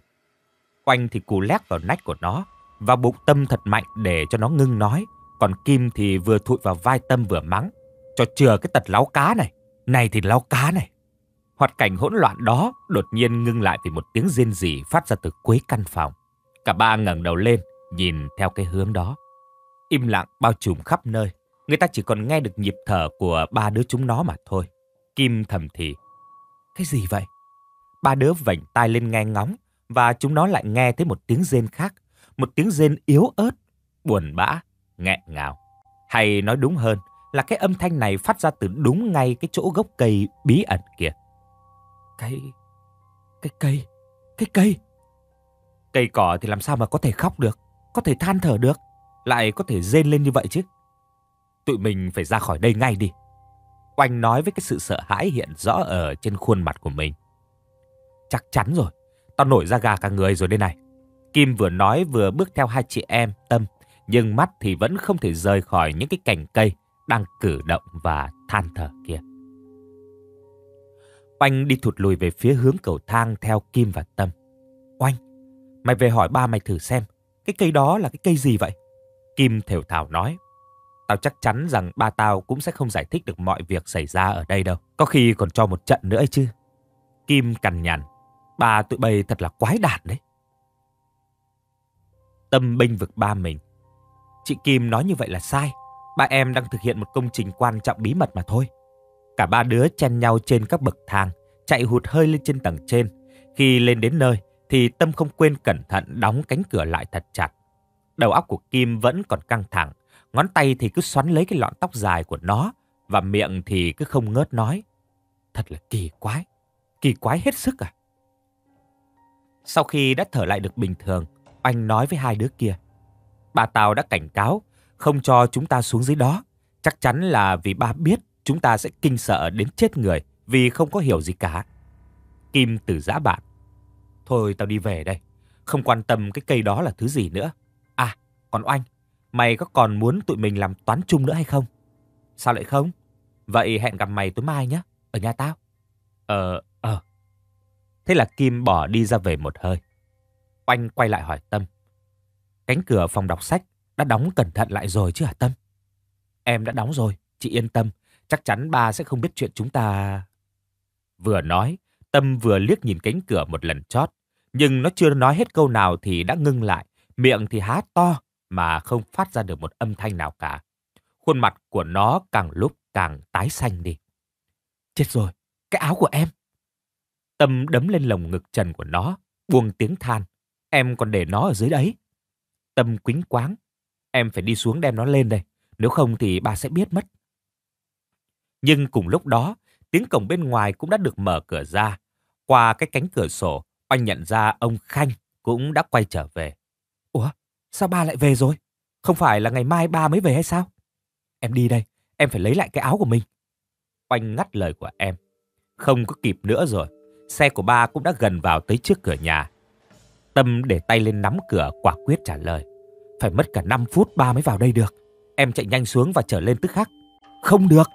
Speaker 1: Quanh thì cù lét vào nách của nó, và bụng Tâm thật mạnh để cho nó ngưng nói. Còn Kim thì vừa thụi vào vai Tâm vừa mắng. Cho chừa cái tật láo cá này, này thì láo cá này. Hoạt cảnh hỗn loạn đó đột nhiên ngưng lại vì một tiếng rên rỉ phát ra từ cuối căn phòng. Cả ba ngẩng đầu lên, nhìn theo cái hướng đó. Im lặng bao trùm khắp nơi, người ta chỉ còn nghe được nhịp thở của ba đứa chúng nó mà thôi. Kim thầm thì, cái gì vậy? Ba đứa vảnh tai lên nghe ngóng, và chúng nó lại nghe thấy một tiếng rên khác, một tiếng rên yếu ớt, buồn bã, nghẹn ngào. Hay nói đúng hơn là cái âm thanh này phát ra từ đúng ngay cái chỗ gốc cây bí ẩn kia. Cái... cái cây... cái cây... Cây cỏ thì làm sao mà có thể khóc được, có thể than thở được, lại có thể rên lên như vậy chứ. Tụi mình phải ra khỏi đây ngay đi. Oanh nói với cái sự sợ hãi hiện rõ ở trên khuôn mặt của mình. Chắc chắn rồi, Tao nổi ra gà cả người rồi đây này. Kim vừa nói vừa bước theo hai chị em Tâm, nhưng mắt thì vẫn không thể rời khỏi những cái cành cây đang cử động và than thở kia. Oanh đi thụt lùi về phía hướng cầu thang theo Kim và Tâm. Oanh, mày về hỏi ba mày thử xem, cái cây đó là cái cây gì vậy? Kim thều thào nói. Tao chắc chắn rằng ba tao cũng sẽ không giải thích được mọi việc xảy ra ở đây đâu. Có khi còn cho một trận nữa ấy chứ. Kim cằn nhằn. Bà tụi bày thật là quái đản đấy. Tâm bênh vực ba mình. Chị Kim nói như vậy là sai. Ba em đang thực hiện một công trình quan trọng bí mật mà thôi. Cả ba đứa chen nhau trên các bậc thang, chạy hụt hơi lên trên tầng trên. Khi lên đến nơi, thì Tâm không quên cẩn thận đóng cánh cửa lại thật chặt. Đầu óc của Kim vẫn còn căng thẳng, ngón tay thì cứ xoắn lấy cái lọn tóc dài của nó và miệng thì cứ không ngớt nói. Thật là kỳ quái, kỳ quái hết sức à. Sau khi đã thở lại được bình thường, anh nói với hai đứa kia. Bà Tào đã cảnh cáo, không cho chúng ta xuống dưới đó. Chắc chắn là vì ba biết chúng ta sẽ kinh sợ đến chết người vì không có hiểu gì cả. Kim từ giã bạn. Thôi tao đi về đây, không quan tâm cái cây đó là thứ gì nữa. À, còn oanh, mày có còn muốn tụi mình làm toán chung nữa hay không? Sao lại không? Vậy hẹn gặp mày tối mai nhé, ở nhà tao. Ờ, Thế là Kim bỏ đi ra về một hơi. Oanh quay lại hỏi Tâm. Cánh cửa phòng đọc sách đã đóng cẩn thận lại rồi chứ hả Tâm? Em đã đóng rồi, chị yên tâm. Chắc chắn ba sẽ không biết chuyện chúng ta... Vừa nói, Tâm vừa liếc nhìn cánh cửa một lần chót. Nhưng nó chưa nói hết câu nào thì đã ngưng lại. Miệng thì há to mà không phát ra được một âm thanh nào cả. Khuôn mặt của nó càng lúc càng tái xanh đi. Chết rồi, cái áo của em. Tâm đấm lên lồng ngực trần của nó, buông tiếng than. Em còn để nó ở dưới đấy. Tâm quính quáng. Em phải đi xuống đem nó lên đây. Nếu không thì bà sẽ biết mất. Nhưng cùng lúc đó, tiếng cổng bên ngoài cũng đã được mở cửa ra. Qua cái cánh cửa sổ, anh nhận ra ông Khanh cũng đã quay trở về. Ủa, sao ba lại về rồi? Không phải là ngày mai ba mới về hay sao? Em đi đây, em phải lấy lại cái áo của mình. Oanh ngắt lời của em. Không có kịp nữa rồi. Xe của ba cũng đã gần vào tới trước cửa nhà. Tâm để tay lên nắm cửa quả quyết trả lời. Phải mất cả 5 phút ba mới vào đây được. Em chạy nhanh xuống và trở lên tức khắc. Không được.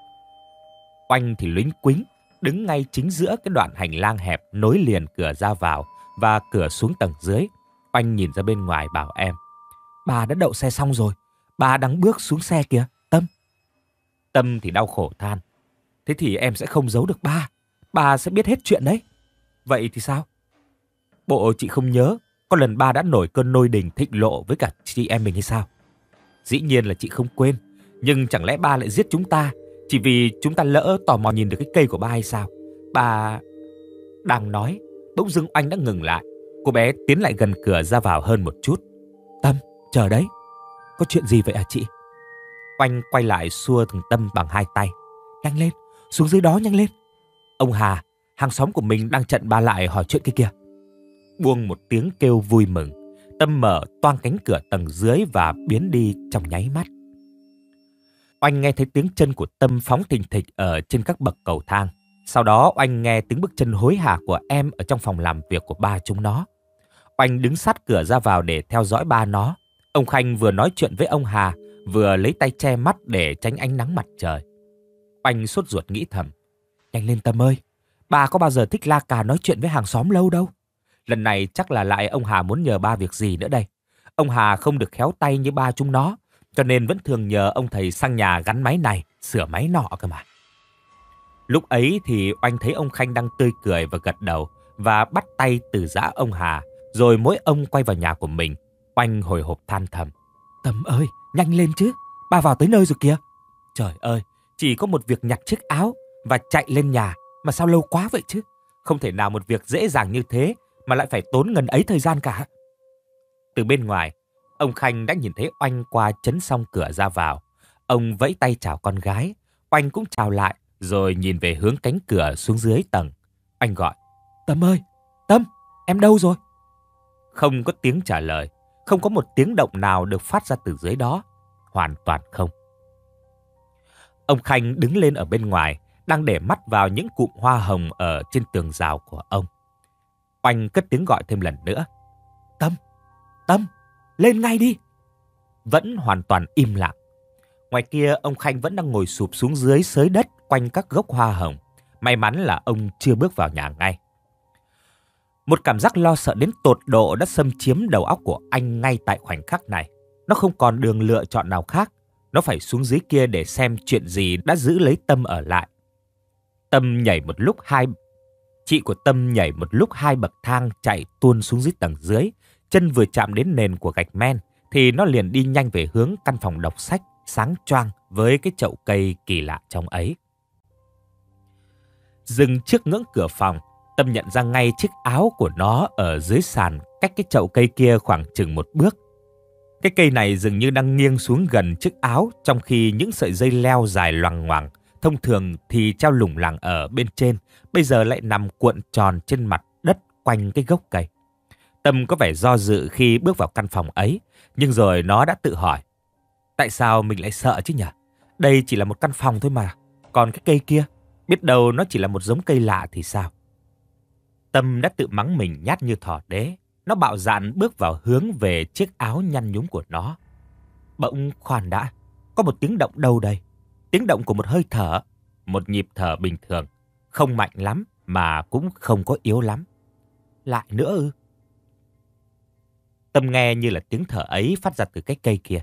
Speaker 1: Oanh thì lính quính, đứng ngay chính giữa cái đoạn hành lang hẹp nối liền cửa ra vào và cửa xuống tầng dưới. Oanh nhìn ra bên ngoài bảo em. ba đã đậu xe xong rồi. ba đang bước xuống xe kìa, Tâm. Tâm thì đau khổ than. Thế thì em sẽ không giấu được ba. Ba sẽ biết hết chuyện đấy. Vậy thì sao? Bộ chị không nhớ, có lần ba đã nổi cơn nôi đình thịnh lộ với cả chị em mình hay sao? Dĩ nhiên là chị không quên, nhưng chẳng lẽ ba lại giết chúng ta chỉ vì chúng ta lỡ tò mò nhìn được cái cây của ba hay sao? Ba... Đang nói, bỗng dưng anh đã ngừng lại. Cô bé tiến lại gần cửa ra vào hơn một chút. Tâm, chờ đấy. Có chuyện gì vậy à chị? Oanh quay lại xua thằng Tâm bằng hai tay. Nhanh lên, xuống dưới đó nhanh lên. Ông Hà hàng xóm của mình đang trận ba lại hỏi chuyện cái kia. Buông một tiếng kêu vui mừng, Tâm mở toang cánh cửa tầng dưới và biến đi trong nháy mắt. Oanh nghe thấy tiếng chân của Tâm phóng thình thịch ở trên các bậc cầu thang. Sau đó Oanh nghe tiếng bước chân hối hả của em ở trong phòng làm việc của ba chúng nó. Oanh đứng sát cửa ra vào để theo dõi ba nó. Ông Khanh vừa nói chuyện với ông Hà, vừa lấy tay che mắt để tránh ánh nắng mặt trời. Oanh sốt ruột nghĩ thầm. Nhanh lên Tâm ơi, Bà có bao giờ thích la cà nói chuyện với hàng xóm lâu đâu. Lần này chắc là lại ông Hà muốn nhờ ba việc gì nữa đây. Ông Hà không được khéo tay như ba chúng nó, cho nên vẫn thường nhờ ông thầy sang nhà gắn máy này, sửa máy nọ cơ mà. Lúc ấy thì oanh thấy ông Khanh đang tươi cười và gật đầu và bắt tay từ giã ông Hà, rồi mỗi ông quay vào nhà của mình. Oanh hồi hộp than thầm. Tấm ơi, nhanh lên chứ, ba vào tới nơi rồi kìa. Trời ơi, chỉ có một việc nhặt chiếc áo và chạy lên nhà mà sao lâu quá vậy chứ? Không thể nào một việc dễ dàng như thế mà lại phải tốn ngần ấy thời gian cả. Từ bên ngoài, ông Khanh đã nhìn thấy Oanh qua chấn song cửa ra vào. Ông vẫy tay chào con gái, Oanh cũng chào lại rồi nhìn về hướng cánh cửa xuống dưới tầng. Anh gọi, Tâm ơi, Tâm, em đâu rồi? Không có tiếng trả lời, không có một tiếng động nào được phát ra từ dưới đó. Hoàn toàn không. Ông Khanh đứng lên ở bên ngoài, đang để mắt vào những cụm hoa hồng ở trên tường rào của ông. Oanh cất tiếng gọi thêm lần nữa. Tâm, Tâm, lên ngay đi. Vẫn hoàn toàn im lặng. Ngoài kia ông Khanh vẫn đang ngồi sụp xuống dưới sới đất quanh các gốc hoa hồng. May mắn là ông chưa bước vào nhà ngay. Một cảm giác lo sợ đến tột độ đã xâm chiếm đầu óc của anh ngay tại khoảnh khắc này. Nó không còn đường lựa chọn nào khác. Nó phải xuống dưới kia để xem chuyện gì đã giữ lấy tâm ở lại. Tâm nhảy một lúc hai Chị của Tâm nhảy một lúc hai bậc thang chạy tuôn xuống dưới tầng dưới, chân vừa chạm đến nền của gạch men thì nó liền đi nhanh về hướng căn phòng đọc sách sáng choang với cái chậu cây kỳ lạ trong ấy. Dừng trước ngưỡng cửa phòng, Tâm nhận ra ngay chiếc áo của nó ở dưới sàn cách cái chậu cây kia khoảng chừng một bước. Cái cây này dường như đang nghiêng xuống gần chiếc áo trong khi những sợi dây leo dài loằng ngoằng Thông thường thì treo lủng lẳng ở bên trên, bây giờ lại nằm cuộn tròn trên mặt đất quanh cái gốc cây. Tâm có vẻ do dự khi bước vào căn phòng ấy, nhưng rồi nó đã tự hỏi. Tại sao mình lại sợ chứ nhỉ? Đây chỉ là một căn phòng thôi mà. Còn cái cây kia, biết đâu nó chỉ là một giống cây lạ thì sao? Tâm đã tự mắng mình nhát như thỏ đế. Nó bạo dạn bước vào hướng về chiếc áo nhăn nhúm của nó. Bỗng khoan đã, có một tiếng động đâu đây tiếng động của một hơi thở, một nhịp thở bình thường, không mạnh lắm mà cũng không có yếu lắm. Lại nữa ư? Tâm nghe như là tiếng thở ấy phát ra từ cái cây kia.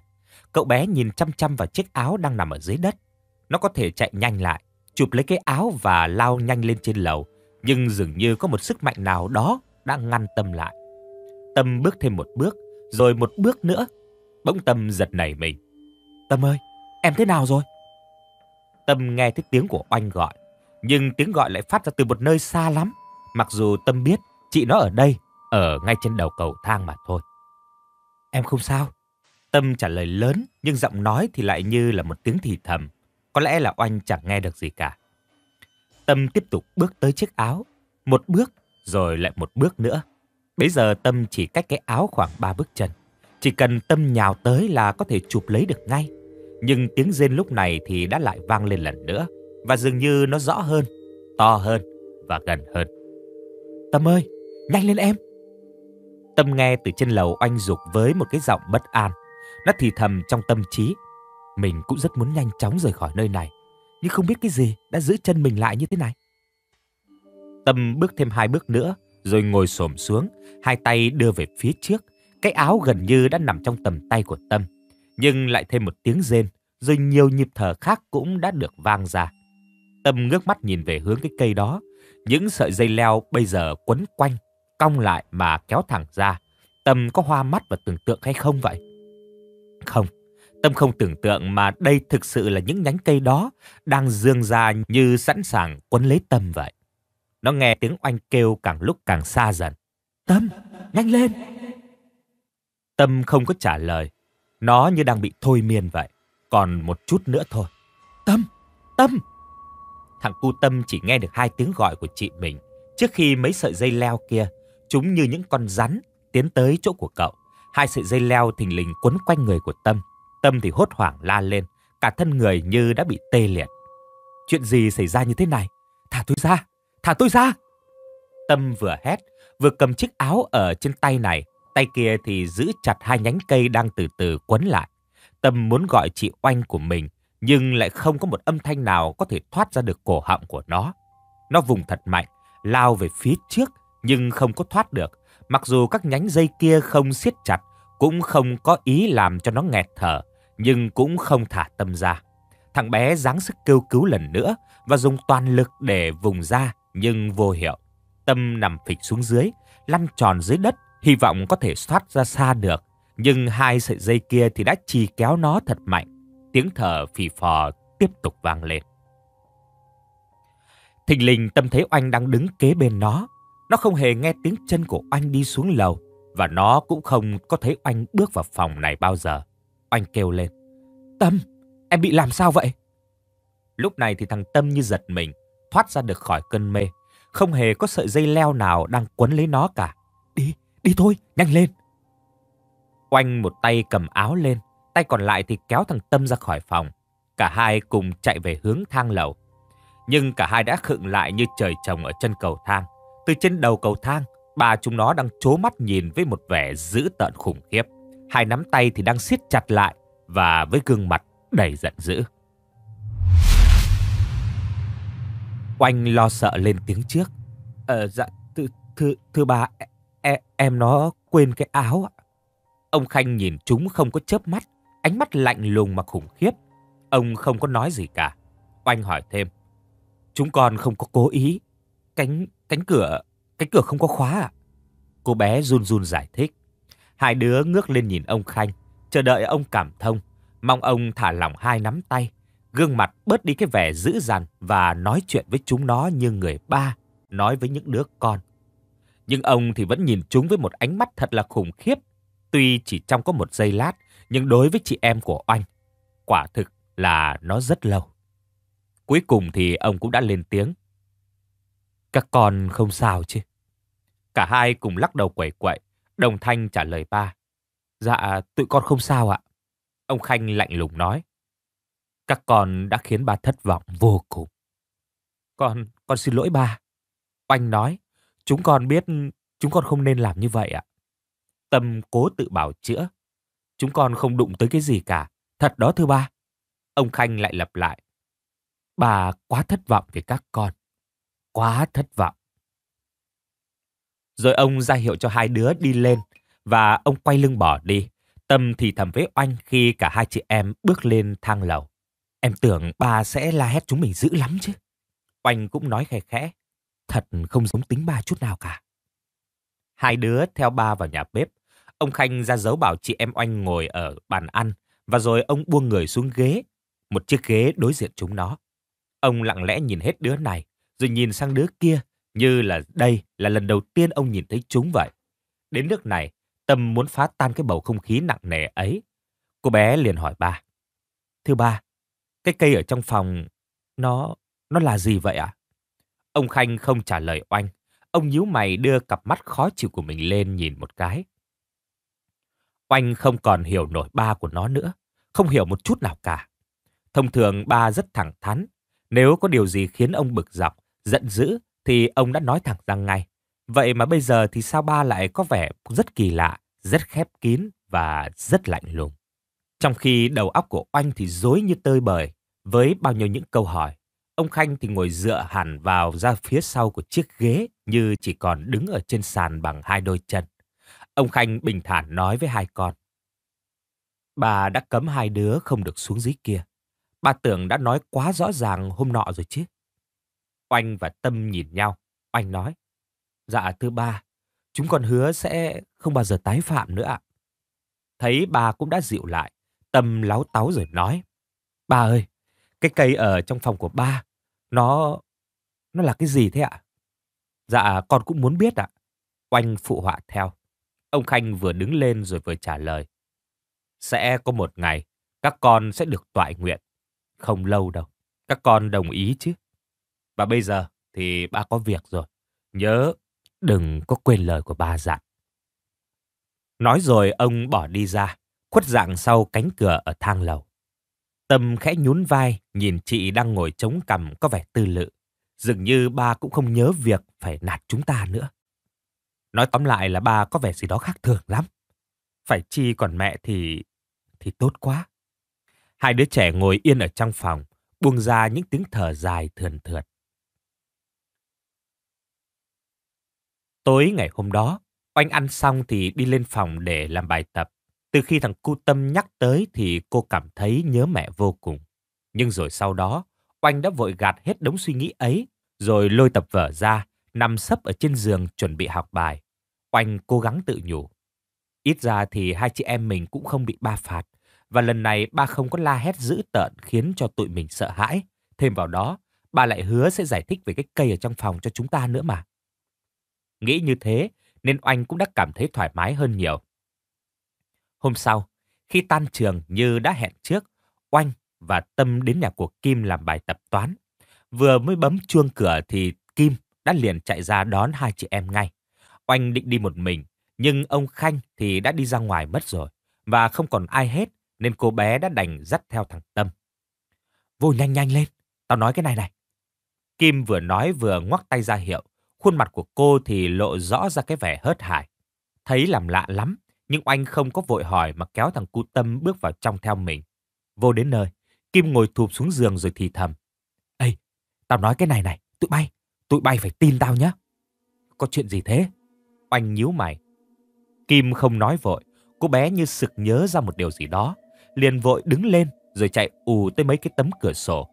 Speaker 1: Cậu bé nhìn chăm chăm vào chiếc áo đang nằm ở dưới đất. Nó có thể chạy nhanh lại, chụp lấy cái áo và lao nhanh lên trên lầu. Nhưng dường như có một sức mạnh nào đó đã ngăn Tâm lại. Tâm bước thêm một bước, rồi một bước nữa. Bỗng Tâm giật nảy mình. Tâm ơi, em thế nào rồi? Tâm nghe thấy tiếng của Oanh gọi, nhưng tiếng gọi lại phát ra từ một nơi xa lắm. Mặc dù Tâm biết chị nó ở đây, ở ngay trên đầu cầu thang mà thôi. Em không sao. Tâm trả lời lớn, nhưng giọng nói thì lại như là một tiếng thì thầm. Có lẽ là Oanh chẳng nghe được gì cả. Tâm tiếp tục bước tới chiếc áo. Một bước, rồi lại một bước nữa. Bây giờ Tâm chỉ cách cái áo khoảng ba bước chân. Chỉ cần Tâm nhào tới là có thể chụp lấy được ngay nhưng tiếng rên lúc này thì đã lại vang lên lần nữa và dường như nó rõ hơn, to hơn và gần hơn. Tâm ơi, nhanh lên em. Tâm nghe từ trên lầu oanh dục với một cái giọng bất an. Nó thì thầm trong tâm trí. Mình cũng rất muốn nhanh chóng rời khỏi nơi này. Nhưng không biết cái gì đã giữ chân mình lại như thế này. Tâm bước thêm hai bước nữa, rồi ngồi xổm xuống, hai tay đưa về phía trước. Cái áo gần như đã nằm trong tầm tay của Tâm nhưng lại thêm một tiếng rên, rồi nhiều nhịp thở khác cũng đã được vang ra. Tâm ngước mắt nhìn về hướng cái cây đó, những sợi dây leo bây giờ quấn quanh, cong lại mà kéo thẳng ra. Tâm có hoa mắt và tưởng tượng hay không vậy? Không, Tâm không tưởng tượng mà đây thực sự là những nhánh cây đó đang dương ra như sẵn sàng quấn lấy Tâm vậy. Nó nghe tiếng oanh kêu càng lúc càng xa dần. Tâm, nhanh lên! Tâm không có trả lời, nó như đang bị thôi miên vậy. Còn một chút nữa thôi. Tâm! Tâm! Thằng cu Tâm chỉ nghe được hai tiếng gọi của chị mình. Trước khi mấy sợi dây leo kia, chúng như những con rắn tiến tới chỗ của cậu. Hai sợi dây leo thình lình quấn quanh người của Tâm. Tâm thì hốt hoảng la lên. Cả thân người như đã bị tê liệt. Chuyện gì xảy ra như thế này? Thả tôi ra! Thả tôi ra! Tâm vừa hét, vừa cầm chiếc áo ở trên tay này tay kia thì giữ chặt hai nhánh cây đang từ từ quấn lại. Tâm muốn gọi chị Oanh của mình, nhưng lại không có một âm thanh nào có thể thoát ra được cổ họng của nó. Nó vùng thật mạnh, lao về phía trước, nhưng không có thoát được. Mặc dù các nhánh dây kia không siết chặt, cũng không có ý làm cho nó nghẹt thở, nhưng cũng không thả tâm ra. Thằng bé giáng sức kêu cứu lần nữa và dùng toàn lực để vùng ra, nhưng vô hiệu. Tâm nằm phịch xuống dưới, lăn tròn dưới đất hy vọng có thể thoát ra xa được, nhưng hai sợi dây kia thì đã trì kéo nó thật mạnh. Tiếng thở phì phò tiếp tục vang lên. Thình lình tâm thấy oanh đang đứng kế bên nó. Nó không hề nghe tiếng chân của oanh đi xuống lầu và nó cũng không có thấy oanh bước vào phòng này bao giờ. Oanh kêu lên. Tâm, em bị làm sao vậy? Lúc này thì thằng Tâm như giật mình, thoát ra được khỏi cơn mê. Không hề có sợi dây leo nào đang quấn lấy nó cả. Đi thôi, nhanh lên. Oanh một tay cầm áo lên, tay còn lại thì kéo thằng Tâm ra khỏi phòng. Cả hai cùng chạy về hướng thang lầu. Nhưng cả hai đã khựng lại như trời trồng ở chân cầu thang. Từ trên đầu cầu thang, ba chúng nó đang chố mắt nhìn với một vẻ dữ tợn khủng khiếp. Hai nắm tay thì đang siết chặt lại và với gương mặt đầy giận dữ. Oanh lo sợ lên tiếng trước. Ờ, dạ, thưa, thưa, thưa bà, E, em nó quên cái áo ạ. Ông Khanh nhìn chúng không có chớp mắt, ánh mắt lạnh lùng mà khủng khiếp. Ông không có nói gì cả. Oanh hỏi thêm. Chúng con không có cố ý. Cánh cánh cửa, cánh cửa không có khóa ạ. Cô bé run run giải thích. Hai đứa ngước lên nhìn ông Khanh, chờ đợi ông cảm thông, mong ông thả lỏng hai nắm tay, gương mặt bớt đi cái vẻ dữ dằn và nói chuyện với chúng nó như người ba nói với những đứa con nhưng ông thì vẫn nhìn chúng với một ánh mắt thật là khủng khiếp, tuy chỉ trong có một giây lát, nhưng đối với chị em của oanh, quả thực là nó rất lâu. Cuối cùng thì ông cũng đã lên tiếng. Các con không sao chứ? Cả hai cùng lắc đầu quẩy quậy, đồng thanh trả lời ba. Dạ, tụi con không sao ạ. Ông Khanh lạnh lùng nói. Các con đã khiến ba thất vọng vô cùng. Con, con xin lỗi ba. Oanh nói. Chúng con biết chúng con không nên làm như vậy ạ. Tâm cố tự bảo chữa. Chúng con không đụng tới cái gì cả. Thật đó thưa ba. Ông Khanh lại lặp lại. Bà quá thất vọng về các con. Quá thất vọng. Rồi ông ra hiệu cho hai đứa đi lên và ông quay lưng bỏ đi. Tâm thì thầm với Oanh khi cả hai chị em bước lên thang lầu. Em tưởng bà sẽ la hét chúng mình dữ lắm chứ. Oanh cũng nói khẽ khẽ thật không giống tính ba chút nào cả. Hai đứa theo ba vào nhà bếp. Ông Khanh ra dấu bảo chị em Oanh ngồi ở bàn ăn và rồi ông buông người xuống ghế, một chiếc ghế đối diện chúng nó. Ông lặng lẽ nhìn hết đứa này, rồi nhìn sang đứa kia, như là đây là lần đầu tiên ông nhìn thấy chúng vậy. Đến nước này, Tâm muốn phá tan cái bầu không khí nặng nề ấy. Cô bé liền hỏi ba. Thưa ba, cái cây ở trong phòng, nó, nó là gì vậy ạ? À? Ông Khanh không trả lời oanh. Ông nhíu mày đưa cặp mắt khó chịu của mình lên nhìn một cái. Oanh không còn hiểu nổi ba của nó nữa. Không hiểu một chút nào cả. Thông thường ba rất thẳng thắn. Nếu có điều gì khiến ông bực dọc, giận dữ thì ông đã nói thẳng ra ngay. Vậy mà bây giờ thì sao ba lại có vẻ rất kỳ lạ, rất khép kín và rất lạnh lùng. Trong khi đầu óc của oanh thì dối như tơi bời với bao nhiêu những câu hỏi. Ông Khanh thì ngồi dựa hẳn vào ra phía sau của chiếc ghế như chỉ còn đứng ở trên sàn bằng hai đôi chân. Ông Khanh bình thản nói với hai con. Bà đã cấm hai đứa không được xuống dưới kia. Bà tưởng đã nói quá rõ ràng hôm nọ rồi chứ. Oanh và Tâm nhìn nhau. Oanh nói. Dạ thưa ba, chúng con hứa sẽ không bao giờ tái phạm nữa ạ. Thấy bà cũng đã dịu lại. Tâm láo táo rồi nói. Ba ơi, cái cây ở trong phòng của ba nó nó là cái gì thế ạ dạ con cũng muốn biết ạ oanh phụ họa theo ông khanh vừa đứng lên rồi vừa trả lời sẽ có một ngày các con sẽ được toại nguyện không lâu đâu các con đồng ý chứ và bây giờ thì ba có việc rồi nhớ đừng có quên lời của ba dặn nói rồi ông bỏ đi ra khuất dạng sau cánh cửa ở thang lầu Tâm khẽ nhún vai, nhìn chị đang ngồi chống cằm có vẻ tư lự. Dường như ba cũng không nhớ việc phải nạt chúng ta nữa. Nói tóm lại là ba có vẻ gì đó khác thường lắm. Phải chi còn mẹ thì... thì tốt quá. Hai đứa trẻ ngồi yên ở trong phòng, buông ra những tiếng thở dài thườn thượt. Tối ngày hôm đó, Oanh ăn xong thì đi lên phòng để làm bài tập. Từ khi thằng cu tâm nhắc tới thì cô cảm thấy nhớ mẹ vô cùng. Nhưng rồi sau đó, Oanh đã vội gạt hết đống suy nghĩ ấy, rồi lôi tập vở ra, nằm sấp ở trên giường chuẩn bị học bài. Oanh cố gắng tự nhủ. Ít ra thì hai chị em mình cũng không bị ba phạt. Và lần này ba không có la hét dữ tợn khiến cho tụi mình sợ hãi. Thêm vào đó, ba lại hứa sẽ giải thích về cái cây ở trong phòng cho chúng ta nữa mà. Nghĩ như thế, nên Oanh cũng đã cảm thấy thoải mái hơn nhiều. Hôm sau, khi tan trường như đã hẹn trước, Oanh và Tâm đến nhà của Kim làm bài tập toán. Vừa mới bấm chuông cửa thì Kim đã liền chạy ra đón hai chị em ngay. Oanh định đi một mình, nhưng ông Khanh thì đã đi ra ngoài mất rồi và không còn ai hết nên cô bé đã đành dắt theo thằng Tâm. Vô nhanh nhanh lên, tao nói cái này này. Kim vừa nói vừa ngoắc tay ra hiệu, khuôn mặt của cô thì lộ rõ ra cái vẻ hớt hải. Thấy làm lạ lắm, nhưng oanh không có vội hỏi mà kéo thằng cu tâm bước vào trong theo mình. Vô đến nơi, Kim ngồi thụp xuống giường rồi thì thầm. Ê, tao nói cái này này, tụi bay, tụi bay phải tin tao nhé. Có chuyện gì thế? Oanh nhíu mày. Kim không nói vội, cô bé như sực nhớ ra một điều gì đó. Liền vội đứng lên rồi chạy ù tới mấy cái tấm cửa sổ.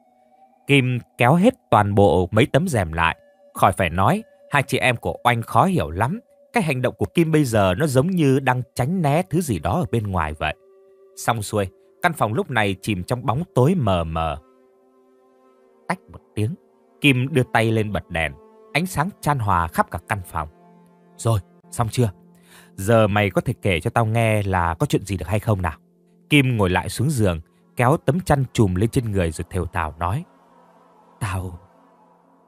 Speaker 1: Kim kéo hết toàn bộ mấy tấm rèm lại. Khỏi phải nói, hai chị em của Oanh khó hiểu lắm cái hành động của Kim bây giờ nó giống như đang tránh né thứ gì đó ở bên ngoài vậy. Xong xuôi, căn phòng lúc này chìm trong bóng tối mờ mờ. Tách một tiếng, Kim đưa tay lên bật đèn, ánh sáng chan hòa khắp cả căn phòng. Rồi, xong chưa? Giờ mày có thể kể cho tao nghe là có chuyện gì được hay không nào? Kim ngồi lại xuống giường, kéo tấm chăn trùm lên trên người rồi thều tào nói. Tao...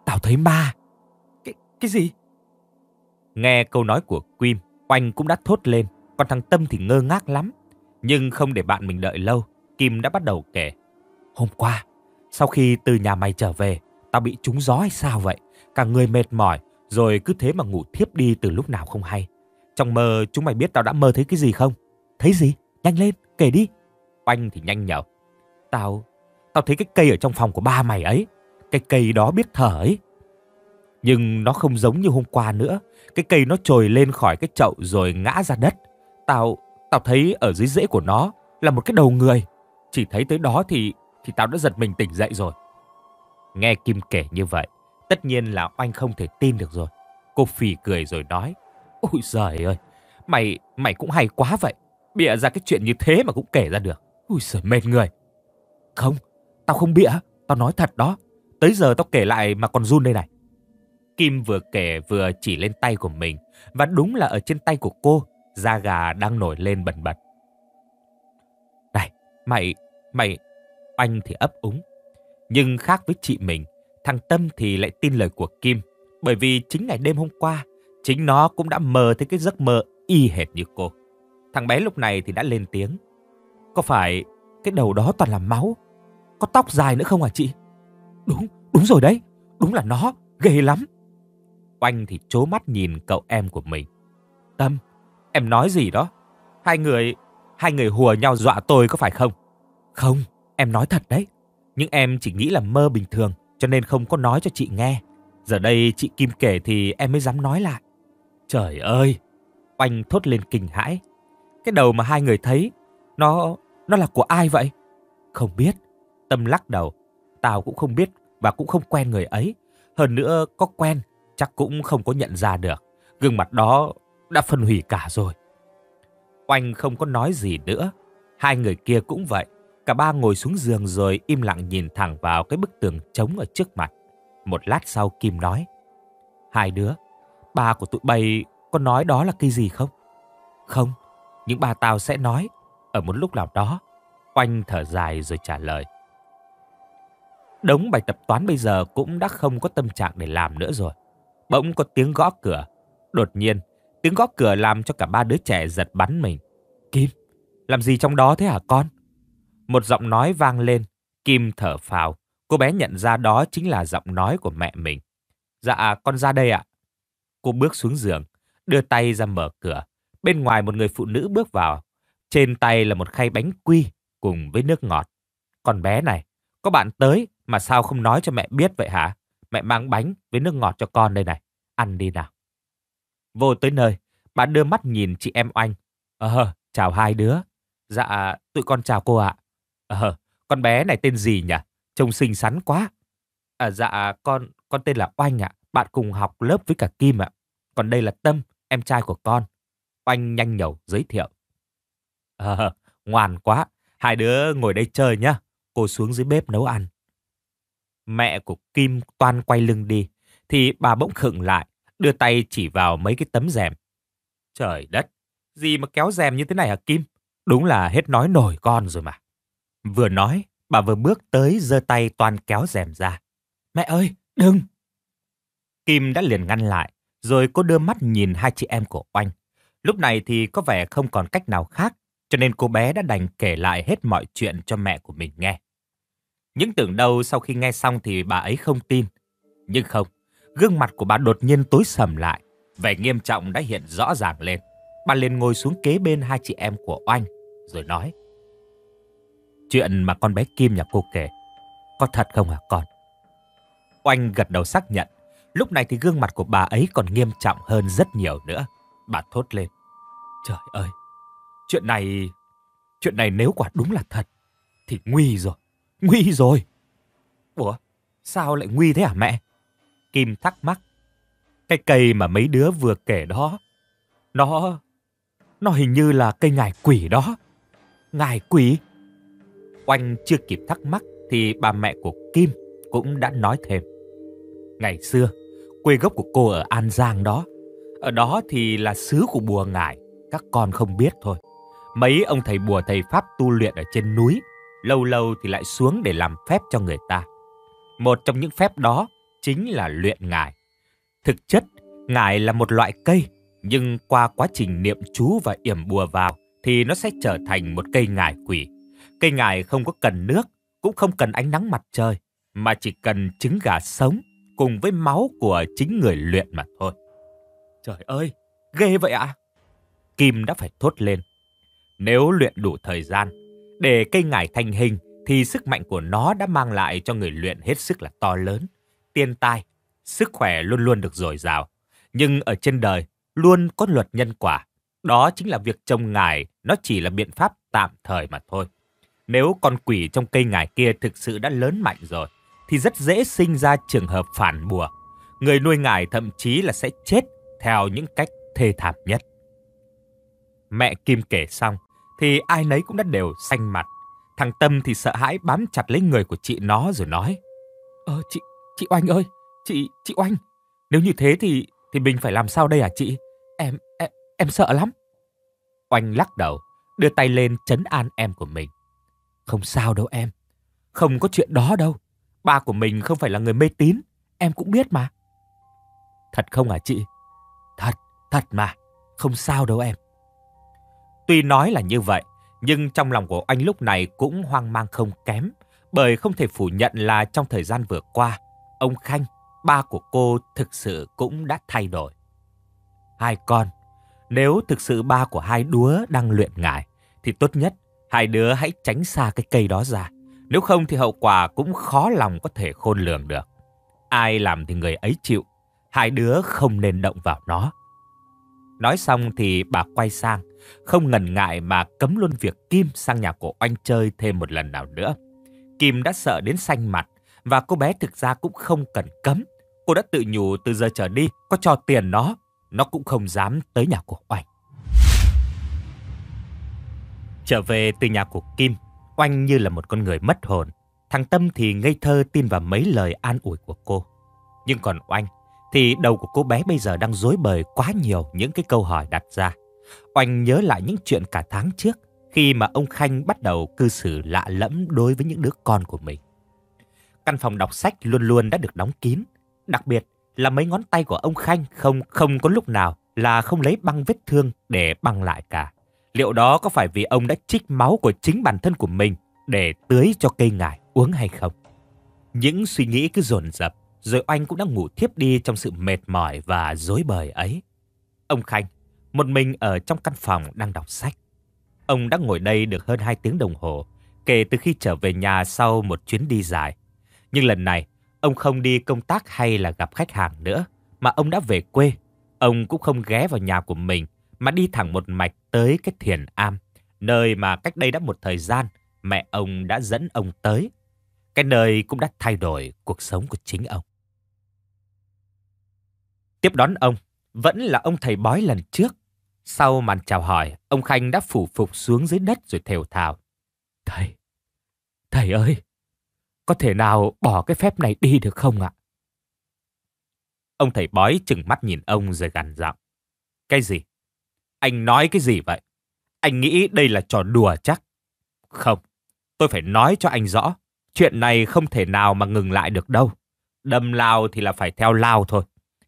Speaker 1: Tao thấy ma. Cái, cái gì? Nghe câu nói của Quim, Oanh cũng đã thốt lên, còn thằng Tâm thì ngơ ngác lắm. Nhưng không để bạn mình đợi lâu, Kim đã bắt đầu kể. Hôm qua, sau khi từ nhà mày trở về, tao bị trúng gió hay sao vậy? Cả người mệt mỏi, rồi cứ thế mà ngủ thiếp đi từ lúc nào không hay. Trong mơ, chúng mày biết tao đã mơ thấy cái gì không? Thấy gì? Nhanh lên, kể đi. Oanh thì nhanh nhở. Tao, tao thấy cái cây ở trong phòng của ba mày ấy. Cái cây đó biết thở ấy. Nhưng nó không giống như hôm qua nữa. Cái cây nó trồi lên khỏi cái chậu rồi ngã ra đất. Tao, tao thấy ở dưới rễ của nó là một cái đầu người. Chỉ thấy tới đó thì thì tao đã giật mình tỉnh dậy rồi. Nghe Kim kể như vậy, tất nhiên là anh không thể tin được rồi. Cô phì cười rồi nói, ôi giời ơi, mày mày cũng hay quá vậy. Bịa ra cái chuyện như thế mà cũng kể ra được. Ui giời mệt người. Không, tao không bịa, tao nói thật đó. Tới giờ tao kể lại mà còn run đây này. Kim vừa kể vừa chỉ lên tay của mình. Và đúng là ở trên tay của cô, da gà đang nổi lên bẩn bật. Này, mày, mày, anh thì ấp úng. Nhưng khác với chị mình, thằng Tâm thì lại tin lời của Kim. Bởi vì chính ngày đêm hôm qua, chính nó cũng đã mơ thấy cái giấc mơ y hệt như cô. Thằng bé lúc này thì đã lên tiếng. Có phải cái đầu đó toàn là máu? Có tóc dài nữa không hả chị? Đúng, đúng rồi đấy. Đúng là nó, ghê lắm. Oanh thì chố mắt nhìn cậu em của mình. Tâm, em nói gì đó? Hai người, hai người hùa nhau dọa tôi có phải không? Không, em nói thật đấy. Nhưng em chỉ nghĩ là mơ bình thường, cho nên không có nói cho chị nghe. Giờ đây chị Kim kể thì em mới dám nói lại. Trời ơi! Oanh thốt lên kinh hãi. Cái đầu mà hai người thấy, nó nó là của ai vậy? Không biết. Tâm lắc đầu. Tao cũng không biết và cũng không quen người ấy. Hơn nữa có quen chắc cũng không có nhận ra được. Gương mặt đó đã phân hủy cả rồi. Oanh không có nói gì nữa. Hai người kia cũng vậy. Cả ba ngồi xuống giường rồi im lặng nhìn thẳng vào cái bức tường trống ở trước mặt. Một lát sau Kim nói. Hai đứa, ba của tụi bay có nói đó là cái gì không? Không, những bà tao sẽ nói. Ở một lúc nào đó, Oanh thở dài rồi trả lời. Đống bài tập toán bây giờ cũng đã không có tâm trạng để làm nữa rồi. Bỗng có tiếng gõ cửa. Đột nhiên, tiếng gõ cửa làm cho cả ba đứa trẻ giật bắn mình. Kim, làm gì trong đó thế hả con? Một giọng nói vang lên. Kim thở phào. Cô bé nhận ra đó chính là giọng nói của mẹ mình. Dạ, con ra đây ạ. Cô bước xuống giường, đưa tay ra mở cửa. Bên ngoài một người phụ nữ bước vào. Trên tay là một khay bánh quy cùng với nước ngọt. Con bé này, có bạn tới mà sao không nói cho mẹ biết vậy hả? Mẹ mang bánh với nước ngọt cho con đây này. Ăn đi nào. Vô tới nơi, bà đưa mắt nhìn chị em Oanh. Ờ, chào hai đứa. Dạ, tụi con chào cô ạ. Ờ, con bé này tên gì nhỉ? Trông xinh xắn quá. À, dạ, con con tên là Oanh ạ. Bạn cùng học lớp với cả Kim ạ. Còn đây là Tâm, em trai của con. Oanh nhanh nhẩu giới thiệu. Ờ, ngoan quá. Hai đứa ngồi đây chơi nhá. Cô xuống dưới bếp nấu ăn mẹ của Kim toan quay lưng đi, thì bà bỗng khựng lại, đưa tay chỉ vào mấy cái tấm rèm. Trời đất, gì mà kéo rèm như thế này hả Kim? Đúng là hết nói nổi con rồi mà. Vừa nói, bà vừa bước tới giơ tay toàn kéo rèm ra. Mẹ ơi, đừng! Kim đã liền ngăn lại, rồi cô đưa mắt nhìn hai chị em của Oanh. Lúc này thì có vẻ không còn cách nào khác, cho nên cô bé đã đành kể lại hết mọi chuyện cho mẹ của mình nghe. Những tưởng đâu sau khi nghe xong thì bà ấy không tin. Nhưng không, gương mặt của bà đột nhiên tối sầm lại, vẻ nghiêm trọng đã hiện rõ ràng lên. Bà liền ngồi xuống kế bên hai chị em của Oanh, rồi nói. Chuyện mà con bé Kim nhà cô kể, có thật không hả con? Oanh gật đầu xác nhận, lúc này thì gương mặt của bà ấy còn nghiêm trọng hơn rất nhiều nữa. Bà thốt lên. Trời ơi, chuyện này, chuyện này nếu quả đúng là thật, thì nguy rồi. Nguy rồi. Ủa, sao lại nguy thế hả mẹ? Kim thắc mắc. Cái cây mà mấy đứa vừa kể đó, nó... Nó hình như là cây ngải quỷ đó. Ngải quỷ? Oanh chưa kịp thắc mắc thì bà mẹ của Kim cũng đã nói thêm. Ngày xưa, quê gốc của cô ở An Giang đó. Ở đó thì là xứ của bùa ngải, các con không biết thôi. Mấy ông thầy bùa thầy Pháp tu luyện ở trên núi lâu lâu thì lại xuống để làm phép cho người ta. Một trong những phép đó chính là luyện ngải. Thực chất, ngải là một loại cây, nhưng qua quá trình niệm chú và yểm bùa vào thì nó sẽ trở thành một cây ngải quỷ. Cây ngải không có cần nước, cũng không cần ánh nắng mặt trời, mà chỉ cần trứng gà sống cùng với máu của chính người luyện mà thôi. Trời ơi, ghê vậy ạ! À? Kim đã phải thốt lên. Nếu luyện đủ thời gian, để cây ngải thành hình thì sức mạnh của nó đã mang lại cho người luyện hết sức là to lớn, tiên tai, sức khỏe luôn luôn được dồi dào. Nhưng ở trên đời luôn có luật nhân quả, đó chính là việc trồng ngải nó chỉ là biện pháp tạm thời mà thôi. Nếu con quỷ trong cây ngải kia thực sự đã lớn mạnh rồi, thì rất dễ sinh ra trường hợp phản bùa. Người nuôi ngải thậm chí là sẽ chết theo những cách thê thảm nhất. Mẹ Kim kể xong thì ai nấy cũng đã đều xanh mặt. Thằng Tâm thì sợ hãi bám chặt lấy người của chị nó rồi nói: "Ờ chị, chị Oanh ơi, chị chị Oanh, nếu như thế thì thì mình phải làm sao đây hả à, chị? Em em em sợ lắm." Oanh lắc đầu, đưa tay lên chấn an em của mình. "Không sao đâu em, không có chuyện đó đâu. Ba của mình không phải là người mê tín, em cũng biết mà." "Thật không hả à, chị?" "Thật, thật mà, không sao đâu em." Tuy nói là như vậy, nhưng trong lòng của anh lúc này cũng hoang mang không kém, bởi không thể phủ nhận là trong thời gian vừa qua, ông Khanh, ba của cô thực sự cũng đã thay đổi. Hai con, nếu thực sự ba của hai đứa đang luyện ngải, thì tốt nhất hai đứa hãy tránh xa cái cây đó ra. Nếu không thì hậu quả cũng khó lòng có thể khôn lường được. Ai làm thì người ấy chịu, hai đứa không nên động vào nó. Nói xong thì bà quay sang, không ngần ngại mà cấm luôn việc Kim sang nhà của Oanh chơi thêm một lần nào nữa. Kim đã sợ đến xanh mặt và cô bé thực ra cũng không cần cấm. Cô đã tự nhủ từ giờ trở đi có cho tiền nó, nó cũng không dám tới nhà của Oanh. Trở về từ nhà của Kim, Oanh như là một con người mất hồn. Thằng Tâm thì ngây thơ tin vào mấy lời an ủi của cô. Nhưng còn Oanh thì đầu của cô bé bây giờ đang dối bời quá nhiều những cái câu hỏi đặt ra. Oanh nhớ lại những chuyện cả tháng trước khi mà ông Khanh bắt đầu cư xử lạ lẫm đối với những đứa con của mình. Căn phòng đọc sách luôn luôn đã được đóng kín, đặc biệt là mấy ngón tay của ông Khanh không không có lúc nào là không lấy băng vết thương để băng lại cả. Liệu đó có phải vì ông đã trích máu của chính bản thân của mình để tưới cho cây ngải uống hay không? Những suy nghĩ cứ dồn dập, rồi oanh cũng đã ngủ thiếp đi trong sự mệt mỏi và dối bời ấy. Ông Khanh một mình ở trong căn phòng đang đọc sách. Ông đã ngồi đây được hơn 2 tiếng đồng hồ kể từ khi trở về nhà sau một chuyến đi dài. Nhưng lần này, ông không đi công tác hay là gặp khách hàng nữa, mà ông đã về quê. Ông cũng không ghé vào nhà của mình, mà đi thẳng một mạch tới cái thiền am, nơi mà cách đây đã một thời gian mẹ ông đã dẫn ông tới. Cái nơi cũng đã thay đổi cuộc sống của chính ông. Tiếp đón ông, vẫn là ông thầy bói lần trước. Sau màn chào hỏi, ông Khanh đã phủ phục xuống dưới đất rồi thều thào. Thầy, thầy ơi, có thể nào bỏ cái phép này đi được không ạ? Ông thầy bói chừng mắt nhìn ông rồi gằn giọng. Cái gì? Anh nói cái gì vậy? Anh nghĩ đây là trò đùa chắc. Không, tôi phải nói cho anh rõ. Chuyện này không thể nào mà ngừng lại được đâu. Đâm lao thì là phải theo lao thôi.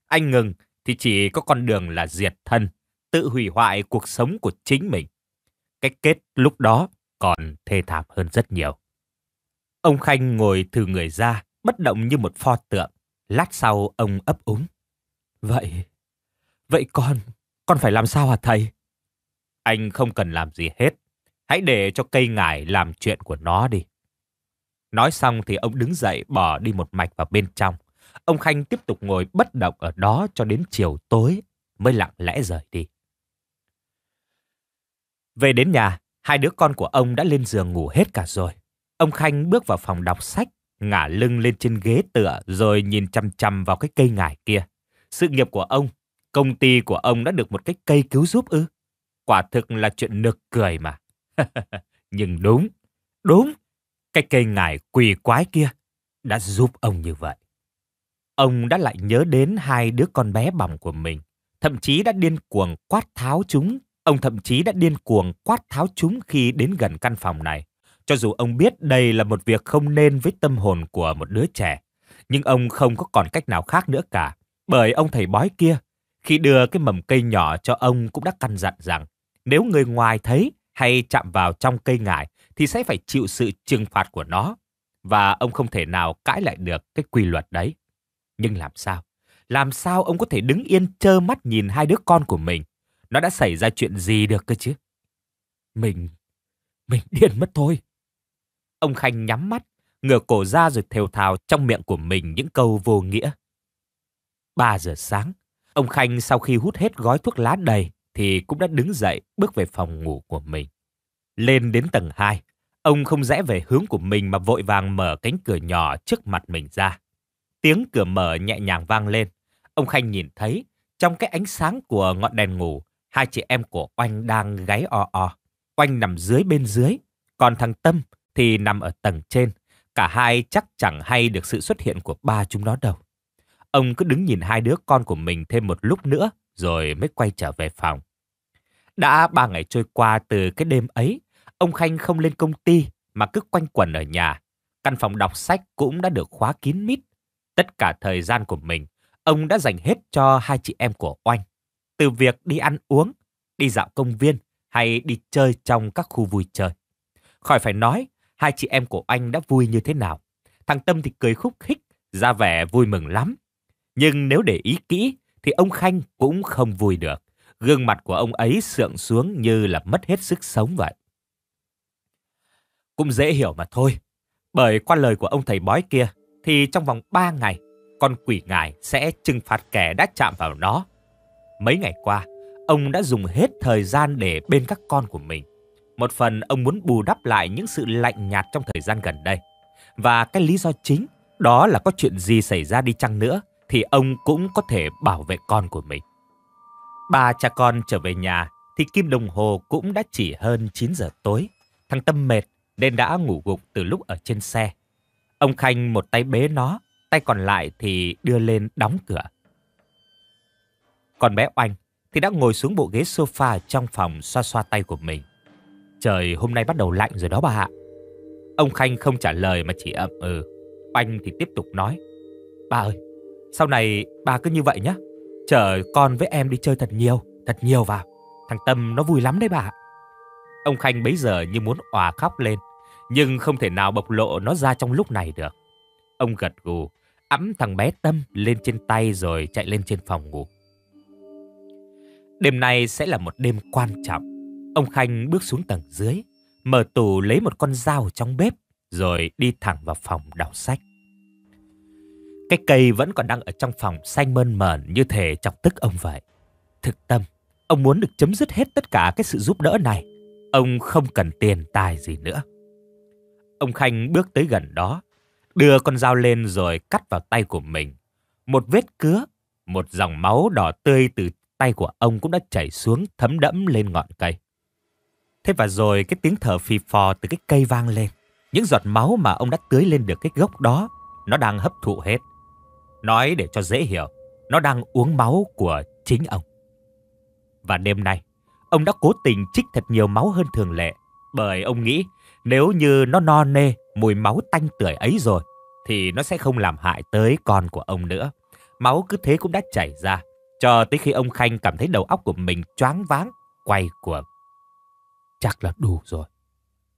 Speaker 1: Anh ngừng thì chỉ có con đường là diệt thân tự hủy hoại cuộc sống của chính mình. Cách kết lúc đó còn thê thảm hơn rất nhiều. Ông Khanh ngồi thử người ra, bất động như một pho tượng. Lát sau ông ấp úng. Vậy, vậy con, con phải làm sao hả thầy? Anh không cần làm gì hết. Hãy để cho cây ngải làm chuyện của nó đi. Nói xong thì ông đứng dậy bỏ đi một mạch vào bên trong. Ông Khanh tiếp tục ngồi bất động ở đó cho đến chiều tối mới lặng lẽ rời đi. Về đến nhà, hai đứa con của ông đã lên giường ngủ hết cả rồi. Ông Khanh bước vào phòng đọc sách, ngả lưng lên trên ghế tựa rồi nhìn chăm chăm vào cái cây ngải kia. Sự nghiệp của ông, công ty của ông đã được một cái cây cứu giúp ư. Quả thực là chuyện nực cười mà. Nhưng đúng, đúng, cái cây ngải quỳ quái kia đã giúp ông như vậy. Ông đã lại nhớ đến hai đứa con bé bỏng của mình, thậm chí đã điên cuồng quát tháo chúng Ông thậm chí đã điên cuồng quát tháo chúng khi đến gần căn phòng này. Cho dù ông biết đây là một việc không nên với tâm hồn của một đứa trẻ, nhưng ông không có còn cách nào khác nữa cả. Bởi ông thầy bói kia, khi đưa cái mầm cây nhỏ cho ông cũng đã căn dặn rằng nếu người ngoài thấy hay chạm vào trong cây ngải thì sẽ phải chịu sự trừng phạt của nó. Và ông không thể nào cãi lại được cái quy luật đấy. Nhưng làm sao? Làm sao ông có thể đứng yên trơ mắt nhìn hai đứa con của mình nó đã xảy ra chuyện gì được cơ chứ? Mình... Mình điên mất thôi. Ông Khanh nhắm mắt, ngửa cổ ra rồi thều thào trong miệng của mình những câu vô nghĩa. ba giờ sáng, ông Khanh sau khi hút hết gói thuốc lá đầy thì cũng đã đứng dậy bước về phòng ngủ của mình. Lên đến tầng 2, ông không rẽ về hướng của mình mà vội vàng mở cánh cửa nhỏ trước mặt mình ra. Tiếng cửa mở nhẹ nhàng vang lên. Ông Khanh nhìn thấy, trong cái ánh sáng của ngọn đèn ngủ, hai chị em của Oanh đang gáy o o. Oanh nằm dưới bên dưới, còn thằng Tâm thì nằm ở tầng trên. Cả hai chắc chẳng hay được sự xuất hiện của ba chúng nó đâu. Ông cứ đứng nhìn hai đứa con của mình thêm một lúc nữa rồi mới quay trở về phòng. Đã ba ngày trôi qua từ cái đêm ấy, ông Khanh không lên công ty mà cứ quanh quẩn ở nhà. Căn phòng đọc sách cũng đã được khóa kín mít. Tất cả thời gian của mình, ông đã dành hết cho hai chị em của Oanh từ việc đi ăn uống, đi dạo công viên hay đi chơi trong các khu vui chơi. Khỏi phải nói, hai chị em của anh đã vui như thế nào. Thằng Tâm thì cười khúc khích, ra vẻ vui mừng lắm. Nhưng nếu để ý kỹ thì ông Khanh cũng không vui được. Gương mặt của ông ấy sượng xuống như là mất hết sức sống vậy. Cũng dễ hiểu mà thôi. Bởi qua lời của ông thầy bói kia thì trong vòng 3 ngày, con quỷ ngài sẽ trừng phạt kẻ đã chạm vào nó Mấy ngày qua, ông đã dùng hết thời gian để bên các con của mình. Một phần ông muốn bù đắp lại những sự lạnh nhạt trong thời gian gần đây. Và cái lý do chính đó là có chuyện gì xảy ra đi chăng nữa thì ông cũng có thể bảo vệ con của mình. Ba cha con trở về nhà thì kim đồng hồ cũng đã chỉ hơn 9 giờ tối. Thằng Tâm mệt nên đã ngủ gục từ lúc ở trên xe. Ông Khanh một tay bế nó, tay còn lại thì đưa lên đóng cửa con bé Oanh thì đã ngồi xuống bộ ghế sofa trong phòng xoa xoa tay của mình. Trời hôm nay bắt đầu lạnh rồi đó bà ạ. Ông Khanh không trả lời mà chỉ ậm ừ. Oanh thì tiếp tục nói. Bà ơi, sau này bà cứ như vậy nhé. Chở con với em đi chơi thật nhiều, thật nhiều vào. Thằng Tâm nó vui lắm đấy bà. Ông Khanh bấy giờ như muốn òa khóc lên, nhưng không thể nào bộc lộ nó ra trong lúc này được. Ông gật gù, ẵm thằng bé Tâm lên trên tay rồi chạy lên trên phòng ngủ. Đêm nay sẽ là một đêm quan trọng. Ông Khanh bước xuống tầng dưới, mở tủ lấy một con dao trong bếp, rồi đi thẳng vào phòng đọc sách. Cái cây vẫn còn đang ở trong phòng xanh mơn mởn như thể chọc tức ông vậy. Thực tâm, ông muốn được chấm dứt hết tất cả cái sự giúp đỡ này. Ông không cần tiền tài gì nữa. Ông Khanh bước tới gần đó, đưa con dao lên rồi cắt vào tay của mình. Một vết cứa, một dòng máu đỏ tươi từ tay của ông cũng đã chảy xuống thấm đẫm lên ngọn cây. Thế và rồi cái tiếng thở phì phò từ cái cây vang lên. Những giọt máu mà ông đã tưới lên được cái gốc đó, nó đang hấp thụ hết. Nói để cho dễ hiểu, nó đang uống máu của chính ông. Và đêm nay, ông đã cố tình trích thật nhiều máu hơn thường lệ, bởi ông nghĩ nếu như nó no nê mùi máu tanh tưởi ấy rồi, thì nó sẽ không làm hại tới con của ông nữa. Máu cứ thế cũng đã chảy ra, cho tới khi ông Khanh cảm thấy đầu óc của mình choáng váng, quay cuồng. Chắc là đủ rồi,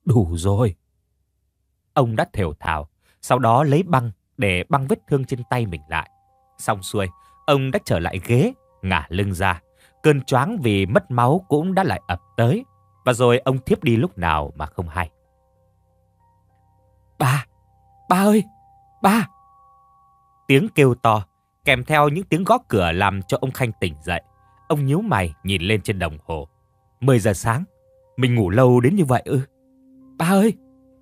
Speaker 1: đủ rồi. Ông đã thều thào, sau đó lấy băng để băng vết thương trên tay mình lại. Xong xuôi, ông đã trở lại ghế, ngả lưng ra. Cơn choáng vì mất máu cũng đã lại ập tới. Và rồi ông thiếp đi lúc nào mà không hay. Ba! Ba ơi! Ba! Tiếng kêu to, kèm theo những tiếng gõ cửa làm cho ông Khanh tỉnh dậy. Ông nhíu mày nhìn lên trên đồng hồ. 10 giờ sáng, mình ngủ lâu đến như vậy ư? Ba ơi,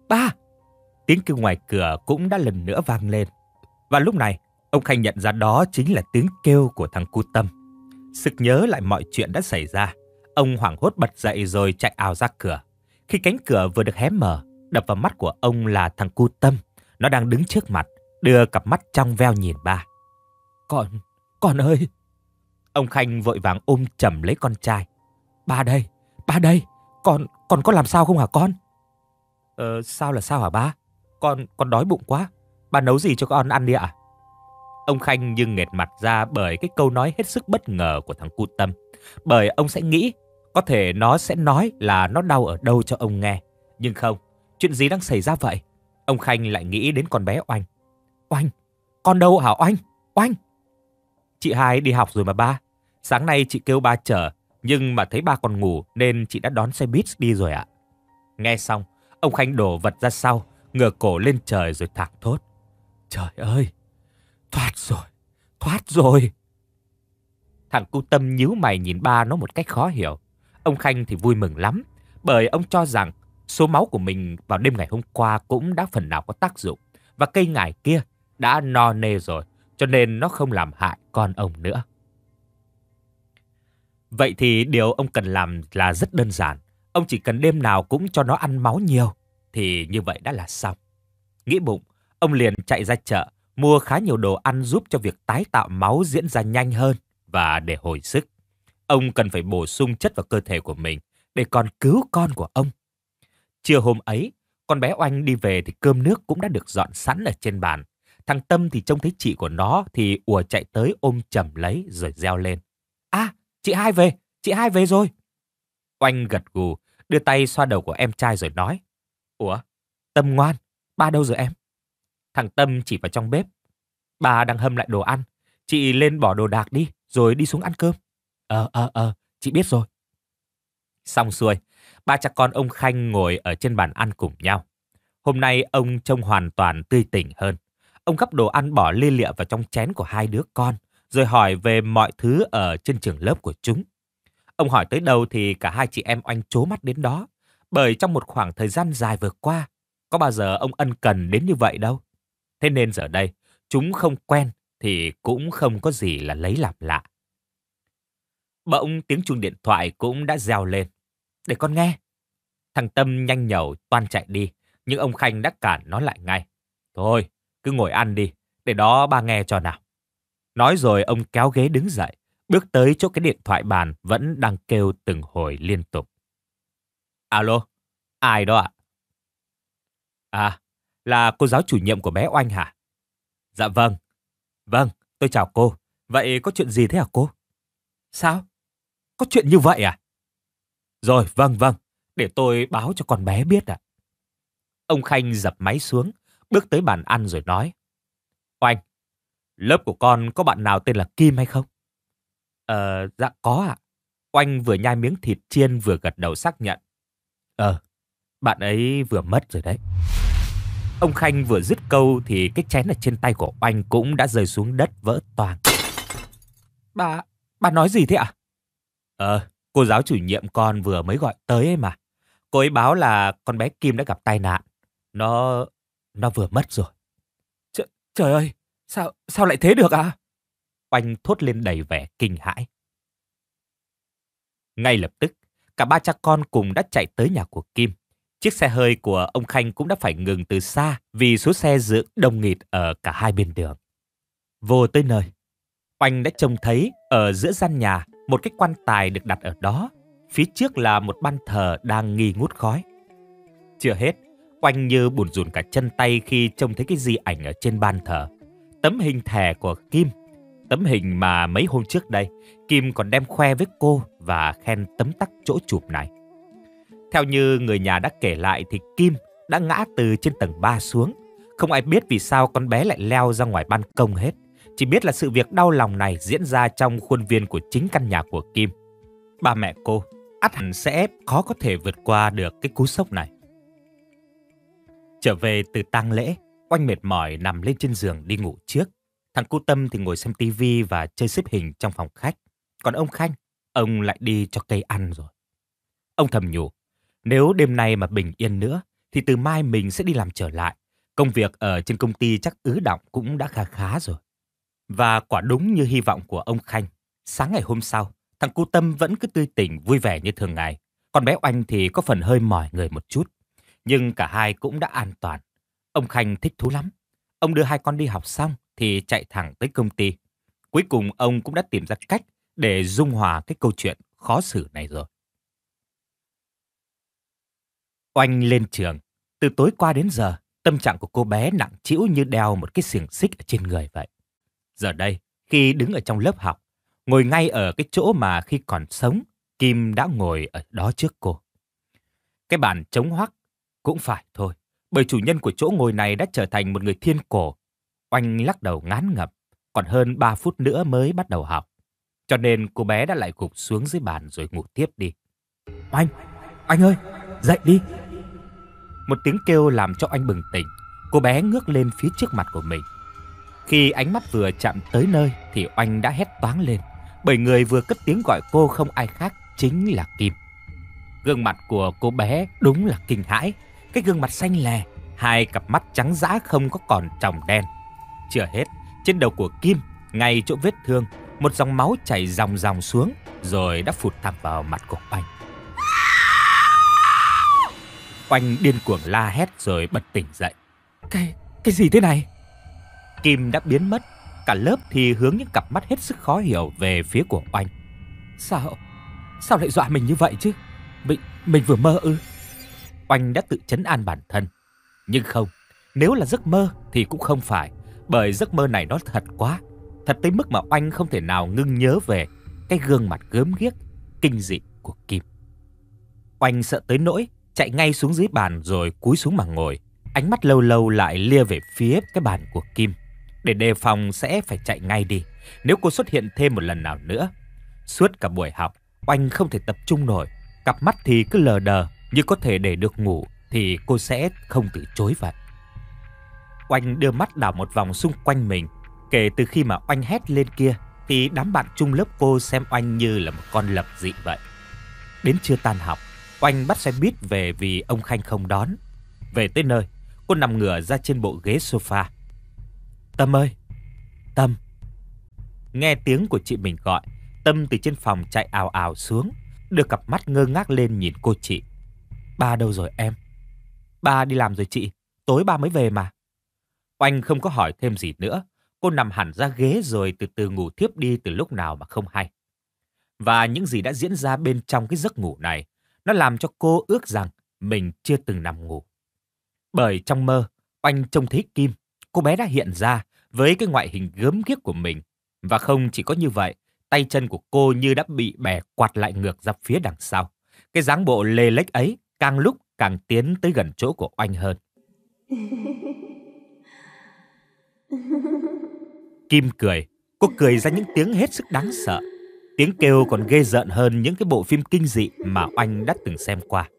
Speaker 1: ba! Tiếng kêu ngoài cửa cũng đã lần nữa vang lên. Và lúc này, ông Khanh nhận ra đó chính là tiếng kêu của thằng cu tâm. Sực nhớ lại mọi chuyện đã xảy ra, ông hoảng hốt bật dậy rồi chạy ào ra cửa. Khi cánh cửa vừa được hé mở, đập vào mắt của ông là thằng cu tâm. Nó đang đứng trước mặt, đưa cặp mắt trong veo nhìn ba. Con, con ơi. Ông Khanh vội vàng ôm chầm lấy con trai. Ba đây, ba đây, con, con có làm sao không hả con? Ờ, sao là sao hả ba? Con, con đói bụng quá. Ba nấu gì cho con ăn đi ạ? Ông Khanh như nghẹt mặt ra bởi cái câu nói hết sức bất ngờ của thằng Cụ Tâm. Bởi ông sẽ nghĩ, có thể nó sẽ nói là nó đau ở đâu cho ông nghe. Nhưng không, chuyện gì đang xảy ra vậy? Ông Khanh lại nghĩ đến con bé Oanh. Oanh, con đâu hả Oanh? Oanh! Chị hai đi học rồi mà ba. Sáng nay chị kêu ba chờ nhưng mà thấy ba còn ngủ nên chị đã đón xe buýt đi rồi ạ. Nghe xong, ông Khanh đổ vật ra sau, ngửa cổ lên trời rồi thẳng thốt. Trời ơi, thoát rồi, thoát rồi. Thằng cu tâm nhíu mày nhìn ba nó một cách khó hiểu. Ông Khanh thì vui mừng lắm, bởi ông cho rằng số máu của mình vào đêm ngày hôm qua cũng đã phần nào có tác dụng. Và cây ngải kia đã no nê rồi, cho nên nó không làm hại con ông nữa. Vậy thì điều ông cần làm là rất đơn giản. Ông chỉ cần đêm nào cũng cho nó ăn máu nhiều. Thì như vậy đã là xong. Nghĩ bụng, ông liền chạy ra chợ, mua khá nhiều đồ ăn giúp cho việc tái tạo máu diễn ra nhanh hơn và để hồi sức. Ông cần phải bổ sung chất vào cơ thể của mình để còn cứu con của ông. Trưa hôm ấy, con bé Oanh đi về thì cơm nước cũng đã được dọn sẵn ở trên bàn. Thằng Tâm thì trông thấy chị của nó thì ùa chạy tới ôm chầm lấy rồi reo lên. À, chị hai về, chị hai về rồi. Oanh gật gù, đưa tay xoa đầu của em trai rồi nói. Ủa, Tâm ngoan, ba đâu rồi em? Thằng Tâm chỉ vào trong bếp. Bà đang hâm lại đồ ăn, chị lên bỏ đồ đạc đi rồi đi xuống ăn cơm. Ờ, ờ, ờ, chị biết rồi. Xong xuôi, ba cha con ông Khanh ngồi ở trên bàn ăn cùng nhau. Hôm nay ông trông hoàn toàn tươi tỉnh hơn. Ông gấp đồ ăn bỏ lia lịa vào trong chén của hai đứa con, rồi hỏi về mọi thứ ở trên trường lớp của chúng. Ông hỏi tới đâu thì cả hai chị em oanh chố mắt đến đó, bởi trong một khoảng thời gian dài vừa qua, có bao giờ ông ân cần đến như vậy đâu. Thế nên giờ đây, chúng không quen thì cũng không có gì là lấy làm lạ. Bỗng tiếng chuông điện thoại cũng đã reo lên. Để con nghe. Thằng Tâm nhanh nhẩu toan chạy đi, nhưng ông Khanh đã cản nó lại ngay. Thôi, cứ ngồi ăn đi, để đó ba nghe cho nào. Nói rồi ông kéo ghế đứng dậy, bước tới chỗ cái điện thoại bàn vẫn đang kêu từng hồi liên tục. Alo, ai đó ạ? À? à, là cô giáo chủ nhiệm của bé Oanh hả? Dạ vâng. Vâng, tôi chào cô. Vậy có chuyện gì thế hả cô? Sao? Có chuyện như vậy à? Rồi, vâng vâng, để tôi báo cho con bé biết ạ. À. Ông Khanh dập máy xuống, bước tới bàn ăn rồi nói. Oanh, lớp của con có bạn nào tên là Kim hay không? Ờ, dạ có ạ. À. Oanh vừa nhai miếng thịt chiên vừa gật đầu xác nhận. Ờ, bạn ấy vừa mất rồi đấy. Ông Khanh vừa dứt câu thì cái chén ở trên tay của Oanh cũng đã rơi xuống đất vỡ toàn. Bà, bà nói gì thế ạ? À? Ờ, cô giáo chủ nhiệm con vừa mới gọi tới ấy mà. Cô ấy báo là con bé Kim đã gặp tai nạn. Nó nó vừa mất rồi. Tr trời ơi, sao sao lại thế được à? Oanh thốt lên đầy vẻ kinh hãi. Ngay lập tức, cả ba cha con cùng đã chạy tới nhà của Kim. Chiếc xe hơi của ông Khanh cũng đã phải ngừng từ xa vì số xe dựng đông nghịt ở cả hai bên đường. Vô tới nơi, Oanh đã trông thấy ở giữa gian nhà một cái quan tài được đặt ở đó. Phía trước là một ban thờ đang nghi ngút khói. Chưa hết, quanh như buồn rùn cả chân tay khi trông thấy cái gì ảnh ở trên ban thờ. Tấm hình thẻ của Kim, tấm hình mà mấy hôm trước đây, Kim còn đem khoe với cô và khen tấm tắc chỗ chụp này. Theo như người nhà đã kể lại thì Kim đã ngã từ trên tầng 3 xuống. Không ai biết vì sao con bé lại leo ra ngoài ban công hết. Chỉ biết là sự việc đau lòng này diễn ra trong khuôn viên của chính căn nhà của Kim. Ba mẹ cô ắt hẳn sẽ khó có thể vượt qua được cái cú sốc này. Trở về từ tang lễ, Oanh mệt mỏi nằm lên trên giường đi ngủ trước. Thằng cu Tâm thì ngồi xem tivi và chơi xếp hình trong phòng khách. Còn ông Khanh, ông lại đi cho cây ăn rồi. Ông thầm nhủ, nếu đêm nay mà bình yên nữa, thì từ mai mình sẽ đi làm trở lại. Công việc ở trên công ty chắc ứ động cũng đã khá khá rồi. Và quả đúng như hy vọng của ông Khanh, sáng ngày hôm sau, thằng cu Tâm vẫn cứ tươi tỉnh vui vẻ như thường ngày. Còn bé Oanh thì có phần hơi mỏi người một chút. Nhưng cả hai cũng đã an toàn. Ông Khanh thích thú lắm. Ông đưa hai con đi học xong thì chạy thẳng tới công ty. Cuối cùng ông cũng đã tìm ra cách để dung hòa cái câu chuyện khó xử này rồi. Oanh lên trường. Từ tối qua đến giờ, tâm trạng của cô bé nặng trĩu như đeo một cái xiềng xích ở trên người vậy. Giờ đây, khi đứng ở trong lớp học, ngồi ngay ở cái chỗ mà khi còn sống, Kim đã ngồi ở đó trước cô. Cái bàn chống hoắc cũng phải thôi, bởi chủ nhân của chỗ ngồi này đã trở thành một người thiên cổ. Oanh lắc đầu ngán ngập, còn hơn 3 phút nữa mới bắt đầu học. Cho nên cô bé đã lại gục xuống dưới bàn rồi ngủ tiếp đi. Oanh, anh ơi, dậy đi. Một tiếng kêu làm cho anh bừng tỉnh. Cô bé ngước lên phía trước mặt của mình. Khi ánh mắt vừa chạm tới nơi thì Oanh đã hét toáng lên. Bởi người vừa cất tiếng gọi cô không ai khác chính là Kim. Gương mặt của cô bé đúng là kinh hãi cái gương mặt xanh lè, hai cặp mắt trắng dã không có còn tròng đen. Chưa hết, trên đầu của Kim, ngay chỗ vết thương, một dòng máu chảy ròng ròng xuống rồi đã phụt thẳng vào mặt của Oanh. Oanh điên cuồng la hét rồi bật tỉnh dậy. Cái, cái gì thế này? Kim đã biến mất, cả lớp thì hướng những cặp mắt hết sức khó hiểu về phía của Oanh. Sao, sao lại dọa mình như vậy chứ? Mình, mình vừa mơ ư? Oanh đã tự chấn an bản thân. Nhưng không, nếu là giấc mơ thì cũng không phải, bởi giấc mơ này nó thật quá, thật tới mức mà Oanh không thể nào ngưng nhớ về cái gương mặt gớm ghiếc, kinh dị của Kim. Oanh sợ tới nỗi chạy ngay xuống dưới bàn rồi cúi xuống mà ngồi, ánh mắt lâu lâu lại lia về phía cái bàn của Kim, để đề phòng sẽ phải chạy ngay đi nếu cô xuất hiện thêm một lần nào nữa. Suốt cả buổi học, Oanh không thể tập trung nổi, cặp mắt thì cứ lờ đờ như có thể để được ngủ thì cô sẽ không từ chối vậy. Oanh đưa mắt đảo một vòng xung quanh mình. Kể từ khi mà Oanh hét lên kia thì đám bạn chung lớp cô xem Oanh như là một con lập dị vậy. Đến chưa tan học, Oanh bắt xe buýt về vì ông Khanh không đón. Về tới nơi, cô nằm ngửa ra trên bộ ghế sofa. Tâm ơi! Tâm! Nghe tiếng của chị mình gọi, Tâm từ trên phòng chạy ào ào xuống, đưa cặp mắt ngơ ngác lên nhìn cô chị. Ba đâu rồi em? Ba đi làm rồi chị, tối ba mới về mà. Oanh không có hỏi thêm gì nữa, cô nằm hẳn ra ghế rồi từ từ ngủ thiếp đi từ lúc nào mà không hay. Và những gì đã diễn ra bên trong cái giấc ngủ này, nó làm cho cô ước rằng mình chưa từng nằm ngủ. Bởi trong mơ, Oanh trông thấy Kim, cô bé đã hiện ra với cái ngoại hình gớm ghiếc của mình. Và không chỉ có như vậy, tay chân của cô như đã bị bẻ quạt lại ngược ra phía đằng sau. Cái dáng bộ lê lếch ấy càng lúc càng tiến tới gần chỗ của Oanh hơn. Kim cười, cô cười ra những tiếng hết sức đáng sợ. Tiếng kêu còn ghê rợn hơn những cái bộ phim kinh dị mà Oanh đã từng xem qua.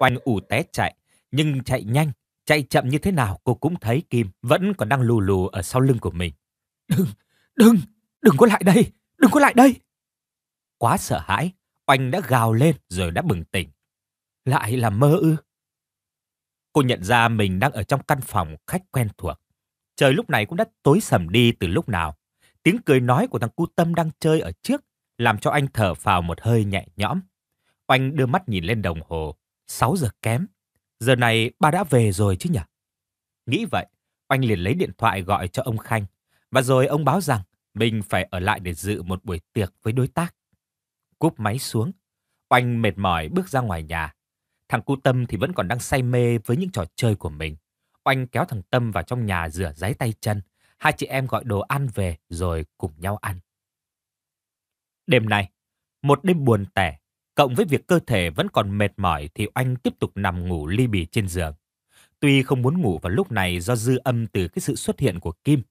Speaker 1: Oanh ủ té chạy, nhưng chạy nhanh, chạy chậm như thế nào cô cũng thấy Kim vẫn còn đang lù lù ở sau lưng của mình. Đừng, đừng, đừng có lại đây, đừng có lại đây. Quá sợ hãi, Oanh đã gào lên rồi đã bừng tỉnh lại là mơ ư cô nhận ra mình đang ở trong căn phòng khách quen thuộc trời lúc này cũng đã tối sầm đi từ lúc nào tiếng cười nói của thằng cu tâm đang chơi ở trước làm cho anh thở phào một hơi nhẹ nhõm oanh đưa mắt nhìn lên đồng hồ sáu giờ kém giờ này ba đã về rồi chứ nhỉ nghĩ vậy oanh liền lấy điện thoại gọi cho ông khanh và rồi ông báo rằng mình phải ở lại để dự một buổi tiệc với đối tác cúp máy xuống oanh mệt mỏi bước ra ngoài nhà Thằng cu Tâm thì vẫn còn đang say mê với những trò chơi của mình. Oanh kéo thằng Tâm vào trong nhà rửa giấy tay chân. Hai chị em gọi đồ ăn về rồi cùng nhau ăn. Đêm nay, một đêm buồn tẻ, cộng với việc cơ thể vẫn còn mệt mỏi thì Oanh tiếp tục nằm ngủ ly bì trên giường. Tuy không muốn ngủ vào lúc này do dư âm từ cái sự xuất hiện của Kim,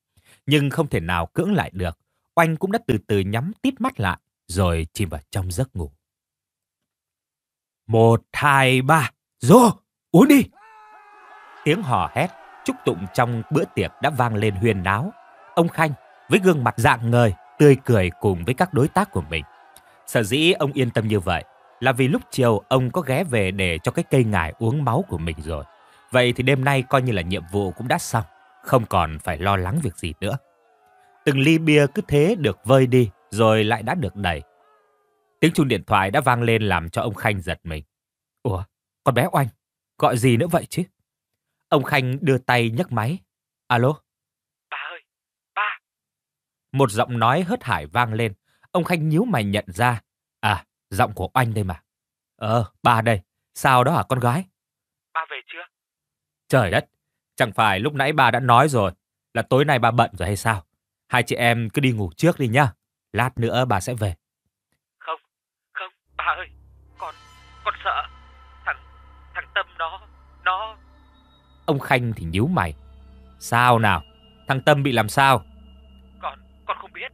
Speaker 1: nhưng không thể nào cưỡng lại được. Oanh cũng đã từ từ nhắm tít mắt lại rồi chìm vào trong giấc ngủ. Một, hai, ba, dô, uống đi. Tiếng hò hét, chúc tụng trong bữa tiệc đã vang lên huyền náo. Ông Khanh, với gương mặt dạng ngời, tươi cười cùng với các đối tác của mình. Sở dĩ ông yên tâm như vậy là vì lúc chiều ông có ghé về để cho cái cây ngải uống máu của mình rồi. Vậy thì đêm nay coi như là nhiệm vụ cũng đã xong, không còn phải lo lắng việc gì nữa. Từng ly bia cứ thế được vơi đi rồi lại đã được đẩy Tiếng chuông điện thoại đã vang lên làm cho ông Khanh giật mình. Ủa, con bé Oanh, gọi gì nữa vậy chứ? Ông Khanh đưa tay nhấc máy. Alo? Ba ơi, ba. Một giọng nói hớt hải vang lên. Ông Khanh nhíu mày nhận ra. À, giọng của Oanh đây mà. Ờ, ba đây. Sao đó hả con gái? Ba về chưa? Trời đất, chẳng phải lúc nãy ba đã nói rồi là tối nay ba bận rồi hay sao? Hai chị em cứ đi ngủ trước đi nhá. Lát nữa ba sẽ về bà ơi con con sợ thằng thằng tâm nó nó ông khanh thì nhíu mày sao nào thằng tâm bị làm sao con con không biết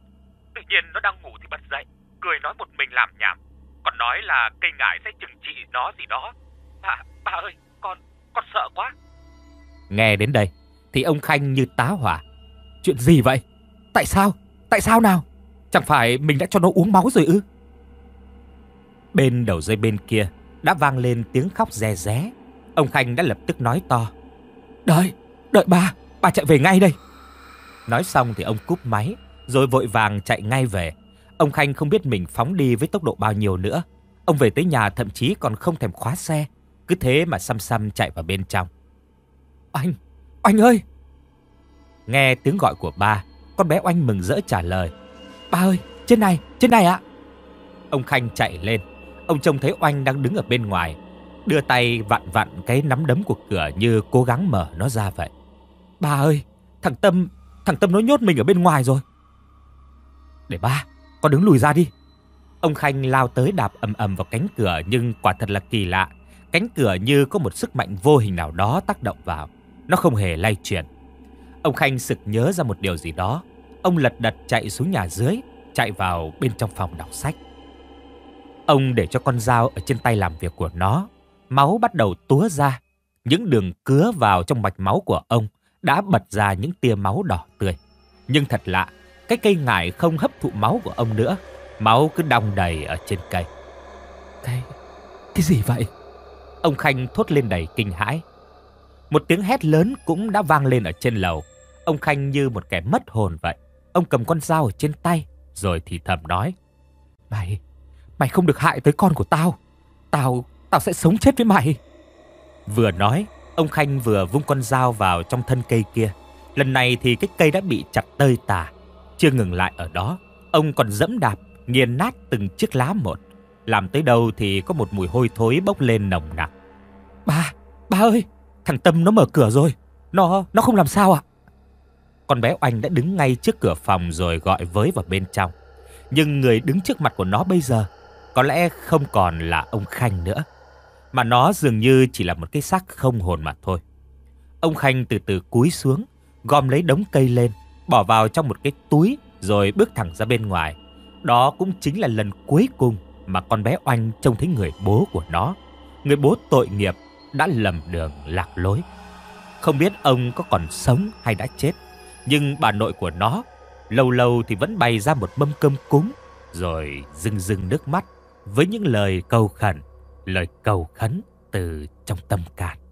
Speaker 1: tự nhiên nó đang ngủ thì bật dậy cười nói một mình làm nhảm còn nói là cây ngải sẽ trừng trị nó gì đó bà bà ơi con con sợ quá nghe đến đây thì ông khanh như tá hỏa chuyện gì vậy tại sao tại sao nào chẳng phải mình đã cho nó uống máu rồi ư Bên đầu dây bên kia đã vang lên tiếng khóc rè ré. Ông Khanh đã lập tức nói to. Đợi, đợi ba, bà chạy về ngay đây. Nói xong thì ông cúp máy, rồi vội vàng chạy ngay về. Ông Khanh không biết mình phóng đi với tốc độ bao nhiêu nữa. Ông về tới nhà thậm chí còn không thèm khóa xe. Cứ thế mà xăm xăm chạy vào bên trong. Anh, anh ơi! Nghe tiếng gọi của ba, con bé oanh mừng rỡ trả lời. Ba ơi, trên này, trên này ạ. Ông Khanh chạy lên, Ông trông thấy Oanh đang đứng ở bên ngoài, đưa tay vặn vặn cái nắm đấm của cửa như cố gắng mở nó ra vậy. Ba ơi, thằng Tâm, thằng Tâm nó nhốt mình ở bên ngoài rồi. Để ba, con đứng lùi ra đi. Ông Khanh lao tới đạp ầm ầm vào cánh cửa nhưng quả thật là kỳ lạ. Cánh cửa như có một sức mạnh vô hình nào đó tác động vào. Nó không hề lay chuyển. Ông Khanh sực nhớ ra một điều gì đó. Ông lật đật chạy xuống nhà dưới, chạy vào bên trong phòng đọc sách. Ông để cho con dao ở trên tay làm việc của nó. Máu bắt đầu túa ra. Những đường cứa vào trong mạch máu của ông đã bật ra những tia máu đỏ tươi. Nhưng thật lạ, cái cây ngải không hấp thụ máu của ông nữa. Máu cứ đong đầy ở trên cây. Cái... cái gì vậy? Ông Khanh thốt lên đầy kinh hãi. Một tiếng hét lớn cũng đã vang lên ở trên lầu. Ông Khanh như một kẻ mất hồn vậy. Ông cầm con dao ở trên tay, rồi thì thầm nói. Mày, Mày không được hại tới con của tao. Tao, tao sẽ sống chết với mày. Vừa nói, ông Khanh vừa vung con dao vào trong thân cây kia. Lần này thì cái cây đã bị chặt tơi tả. Chưa ngừng lại ở đó, ông còn dẫm đạp, nghiền nát từng chiếc lá một. Làm tới đâu thì có một mùi hôi thối bốc lên nồng nặc. Ba, ba ơi, thằng Tâm nó mở cửa rồi. Nó, nó không làm sao ạ. Con bé Oanh đã đứng ngay trước cửa phòng rồi gọi với vào bên trong. Nhưng người đứng trước mặt của nó bây giờ có lẽ không còn là ông Khanh nữa, mà nó dường như chỉ là một cái xác không hồn mà thôi. Ông Khanh từ từ cúi xuống, gom lấy đống cây lên, bỏ vào trong một cái túi rồi bước thẳng ra bên ngoài. Đó cũng chính là lần cuối cùng mà con bé Oanh trông thấy người bố của nó. Người bố tội nghiệp đã lầm đường lạc lối. Không biết ông có còn sống hay đã chết, nhưng bà nội của nó lâu lâu thì vẫn bày ra một mâm cơm cúng rồi rưng rưng nước mắt với những lời cầu khẩn, lời cầu khấn từ trong tâm can.